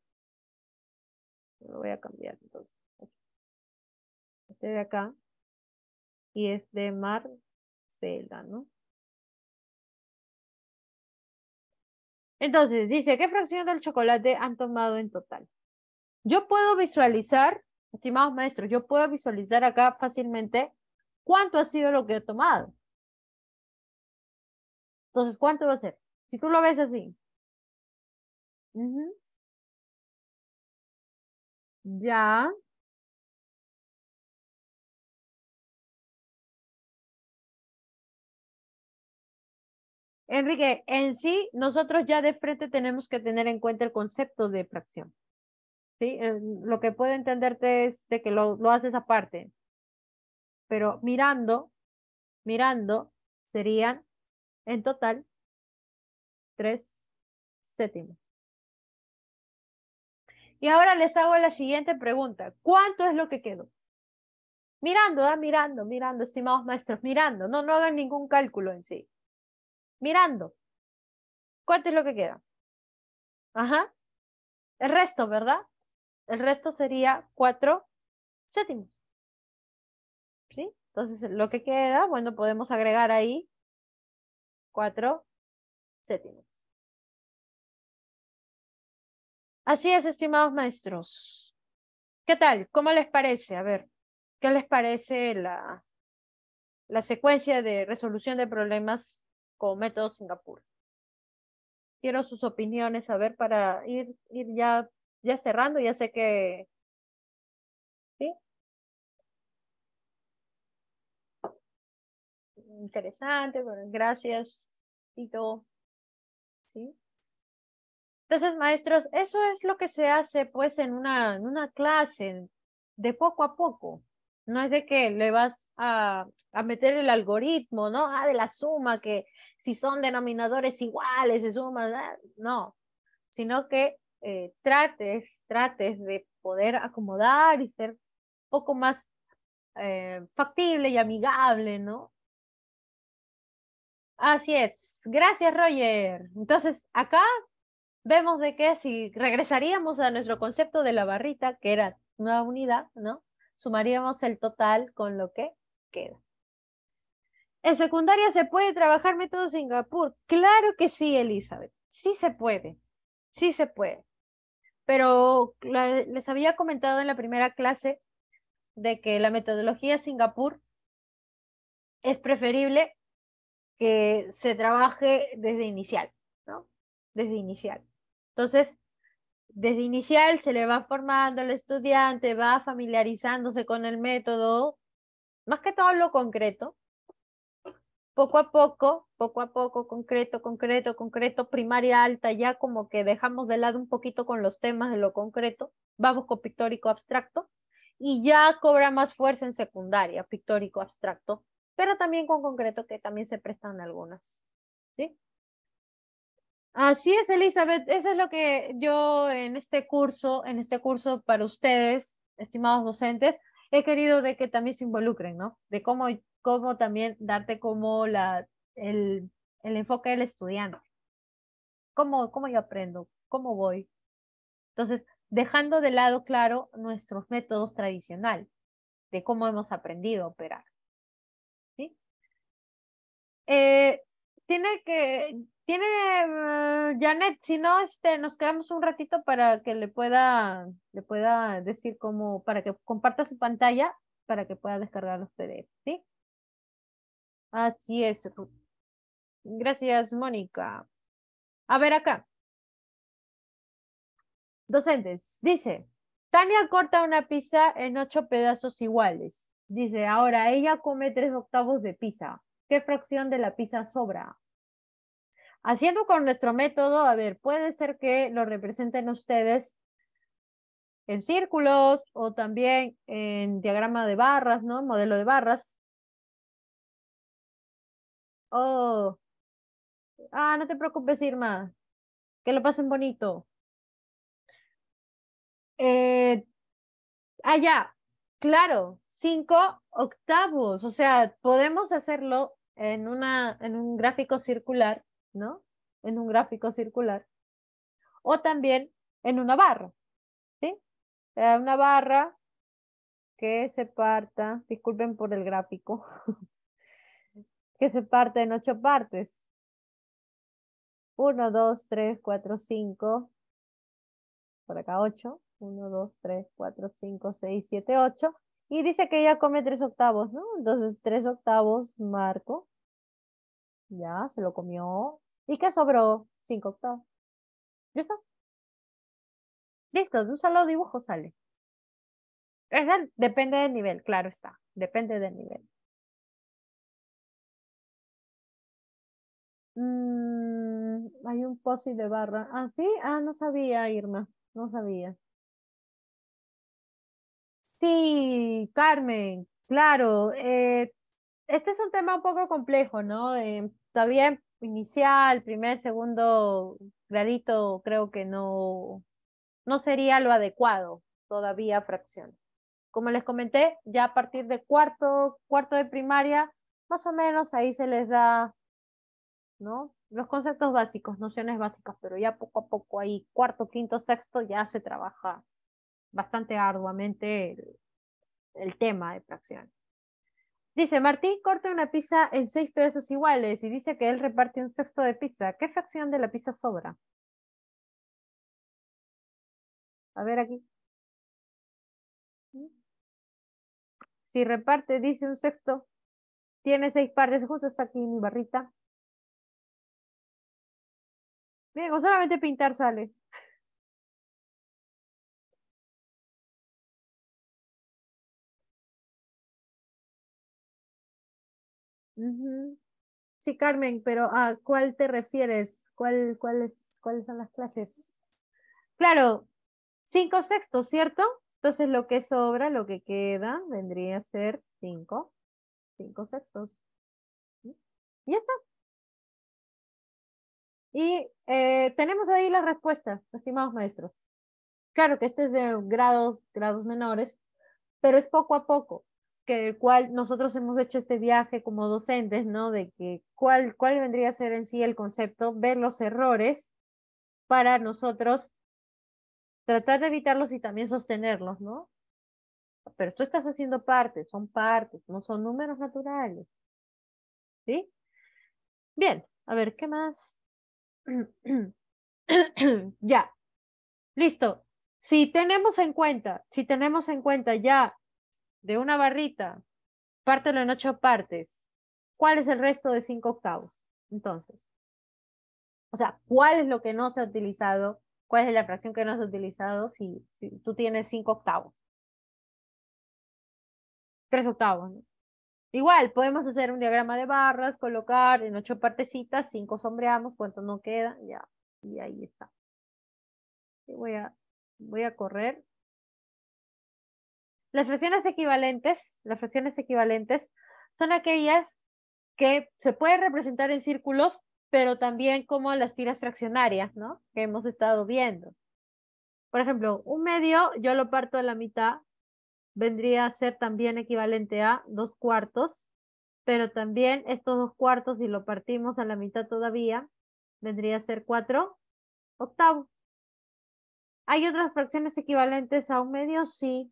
Lo voy a cambiar entonces. Este de acá. Y es de Marcela, ¿no? Entonces, dice, ¿qué fracción del chocolate han tomado en total? Yo puedo visualizar, estimados maestros, yo puedo visualizar acá fácilmente cuánto ha sido lo que he tomado. Entonces, ¿cuánto va a ser? Si tú lo ves así. Ya. Enrique, en sí, nosotros ya de frente tenemos que tener en cuenta el concepto de fracción. ¿Sí? Eh, lo que puedo entenderte es de que lo, lo haces aparte. Pero mirando, mirando, serían en total tres séptimos. Y ahora les hago la siguiente pregunta. ¿Cuánto es lo que quedó? Mirando, ¿ah? mirando, mirando, estimados maestros, mirando. No, no hagan ningún cálculo en sí. Mirando. ¿Cuánto es lo que queda? Ajá. El resto, ¿verdad? El resto sería cuatro séptimos. ¿Sí? Entonces, lo que queda, bueno, podemos agregar ahí cuatro séptimos. Así es, estimados maestros. ¿Qué tal? ¿Cómo les parece? A ver, ¿qué les parece la, la secuencia de resolución de problemas con método Singapur? Quiero sus opiniones, a ver, para ir, ir ya, ya cerrando. Ya sé que ¿Sí? interesante, bueno, gracias, Tito. ¿Sí? Entonces, maestros, eso es lo que se hace pues en una, en una clase, de poco a poco. No es de que le vas a, meter el algoritmo, ¿no? Ah, de la suma, que si son denominadores iguales, se suma, ah, no, sino que eh, trates, trates de poder acomodar y ser un poco más eh, factible y amigable, ¿no? Así es. Gracias, Roger. Entonces, acá vemos de que si regresaríamos a nuestro concepto de la barrita, que era una unidad, ¿no? Sumaríamos el total con lo que queda. ¿En secundaria se puede trabajar método Singapur? Claro que sí, Elizabeth. Sí se puede. Sí se puede. Pero les había comentado en la primera clase de que la metodología Singapur es preferible que se trabaje desde inicial, ¿no? Desde inicial. Entonces, desde inicial se le va formando al estudiante, va familiarizándose con el método, más que todo lo concreto, poco a poco, poco a poco, concreto, concreto, concreto, primaria alta, ya como que dejamos de lado un poquito con los temas de lo concreto, vamos con pictórico abstracto y ya cobra más fuerza en secundaria, pictórico abstracto, pero también con concreto que también se prestan algunas. ¿Sí? Así es, Elizabeth. Eso es lo que yo en este curso, en este curso para ustedes, estimados docentes, he querido de que también se involucren, ¿no? De cómo, cómo también darte como la, el, enfoque del estudiante. ¿Cómo, ¿Cómo yo aprendo? ¿Cómo voy? Entonces, dejando de lado, claro, nuestros métodos tradicionales de cómo hemos aprendido a operar. ¿sí? Eh, tiene que, tiene mm, Janet, si no, este, nos quedamos un ratito para que le pueda, le pueda decir cómo, para que comparta su pantalla, para que pueda descargar los PDF, ¿sí? Así es. Gracias, Mónica. A ver acá. Docentes, dice, Tania corta una pizza en ocho pedazos iguales. Dice, ahora ella come tres octavos de pizza. ¿Qué fracción de la pizza sobra? Haciendo con nuestro método, a ver, puede ser que lo representen ustedes en círculos o también en diagrama de barras, ¿no? Modelo de barras. Oh. Ah, no te preocupes, Irma. Que lo pasen bonito. Eh, ah, ya. Claro, cinco octavos. O sea, podemos hacerlo en, una, en un gráfico circular ¿no? En un gráfico circular. O también en una barra, ¿sí? Eh, una barra que se parta, disculpen por el gráfico, [LAUGHS] que se parte en ocho partes. Uno, dos, tres, cuatro, cinco. Por acá ocho. Uno, dos, tres, cuatro, cinco, seis, siete, ocho. Y dice que ella come tres octavos, ¿no? Entonces, tres octavos marco. Ya, se lo comió. ¿Y qué sobró? 5 octavos. ¿Listo? Listo, de un solo dibujo sale. depende del nivel, claro está. Depende del nivel. Mm, hay un posi de barra. Ah, sí, ah, no sabía, Irma. No sabía. Sí, Carmen, claro. Eh, este es un tema un poco complejo, ¿no? Eh, todavía inicial, primer, segundo gradito, creo que no, no sería lo adecuado todavía fracción. Como les comenté, ya a partir de cuarto, cuarto de primaria, más o menos ahí se les da, ¿no? Los conceptos básicos, nociones básicas, pero ya poco a poco ahí, cuarto, quinto, sexto, ya se trabaja bastante arduamente el, el tema de fracciones. Dice, Martín corta una pizza en seis pedazos iguales y dice que él reparte un sexto de pizza. ¿Qué fracción de la pizza sobra? A ver aquí. Si reparte, dice un sexto, tiene seis partes, justo está aquí mi barrita. Bien, o solamente pintar sale. Sí, Carmen, pero ¿a ah, cuál te refieres? ¿Cuál, cuáles, son las clases? Claro, cinco sextos, ¿cierto? Entonces lo que sobra, lo que queda, vendría a ser cinco, cinco sextos. Y ya está. Y eh, tenemos ahí la respuesta, estimados maestros. Claro que este es de grados, grados menores, pero es poco a poco que cual nosotros hemos hecho este viaje como docentes, ¿no? De que cuál, cuál vendría a ser en sí el concepto, ver los errores para nosotros tratar de evitarlos y también sostenerlos, ¿no? Pero tú estás haciendo parte, son partes, no son números naturales. ¿Sí? Bien, a ver, ¿qué más? [CLEARS THROAT] ya, listo. Si tenemos en cuenta, si tenemos en cuenta ya de una barrita, pártelo en ocho partes. ¿Cuál es el resto de cinco octavos? Entonces, o sea, ¿cuál es lo que no se ha utilizado? ¿Cuál es la fracción que no se ha utilizado si, tú tienes cinco octavos? Tres octavos, Igual, podemos hacer un diagrama de barras, colocar en ocho partecitas, cinco sombreamos, cuánto no queda, ya, y ahí está. Voy a, voy a correr las fracciones equivalentes, las fracciones equivalentes son aquellas que se pueden representar en círculos, pero también como las tiras fraccionarias, ¿no? Que hemos estado viendo. Por ejemplo, un medio, yo lo parto a la mitad, vendría a ser también equivalente a dos cuartos, pero también estos dos cuartos, si lo partimos a la mitad todavía, vendría a ser cuatro octavos. ¿Hay otras fracciones equivalentes a un medio? Sí,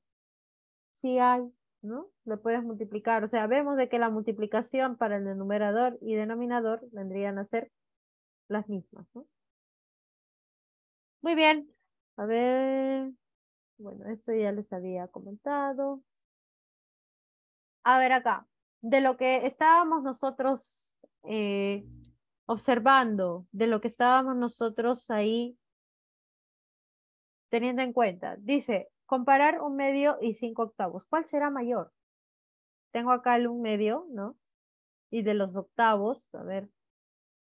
si hay, ¿no? lo puedes multiplicar, o sea, vemos de que la multiplicación para el numerador y denominador vendrían a ser las mismas, ¿no? Muy bien, a ver, bueno, esto ya les había comentado. A ver acá, de lo que estábamos nosotros eh, observando, de lo que estábamos nosotros ahí teniendo en cuenta, dice, comparar un medio y cinco octavos. ¿Cuál será mayor? Tengo acá el un medio, ¿no? Y de los octavos, a ver,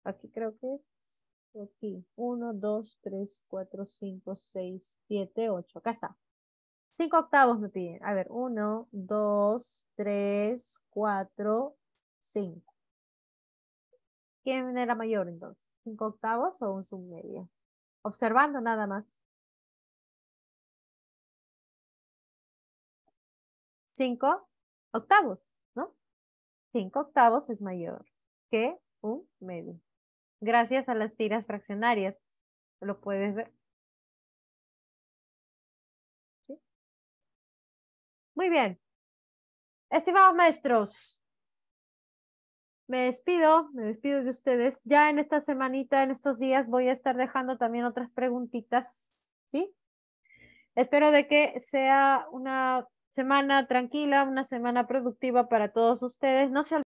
aquí creo que es aquí. Uno, dos, tres, cuatro, cinco, seis, siete, ocho. Acá está. Cinco octavos me piden. A ver, uno, dos, tres, cuatro, cinco. ¿Quién era mayor entonces? ¿Cinco octavos o un submedio? Observando nada más. 5 octavos, ¿no? 5 octavos es mayor que un medio. Gracias a las tiras fraccionarias, lo puedes ver. Muy bien. Estimados maestros, me despido, me despido de ustedes. Ya en esta semanita, en estos días, voy a estar dejando también otras preguntitas, ¿sí? Espero de que sea una semana tranquila, una semana productiva para todos ustedes. No se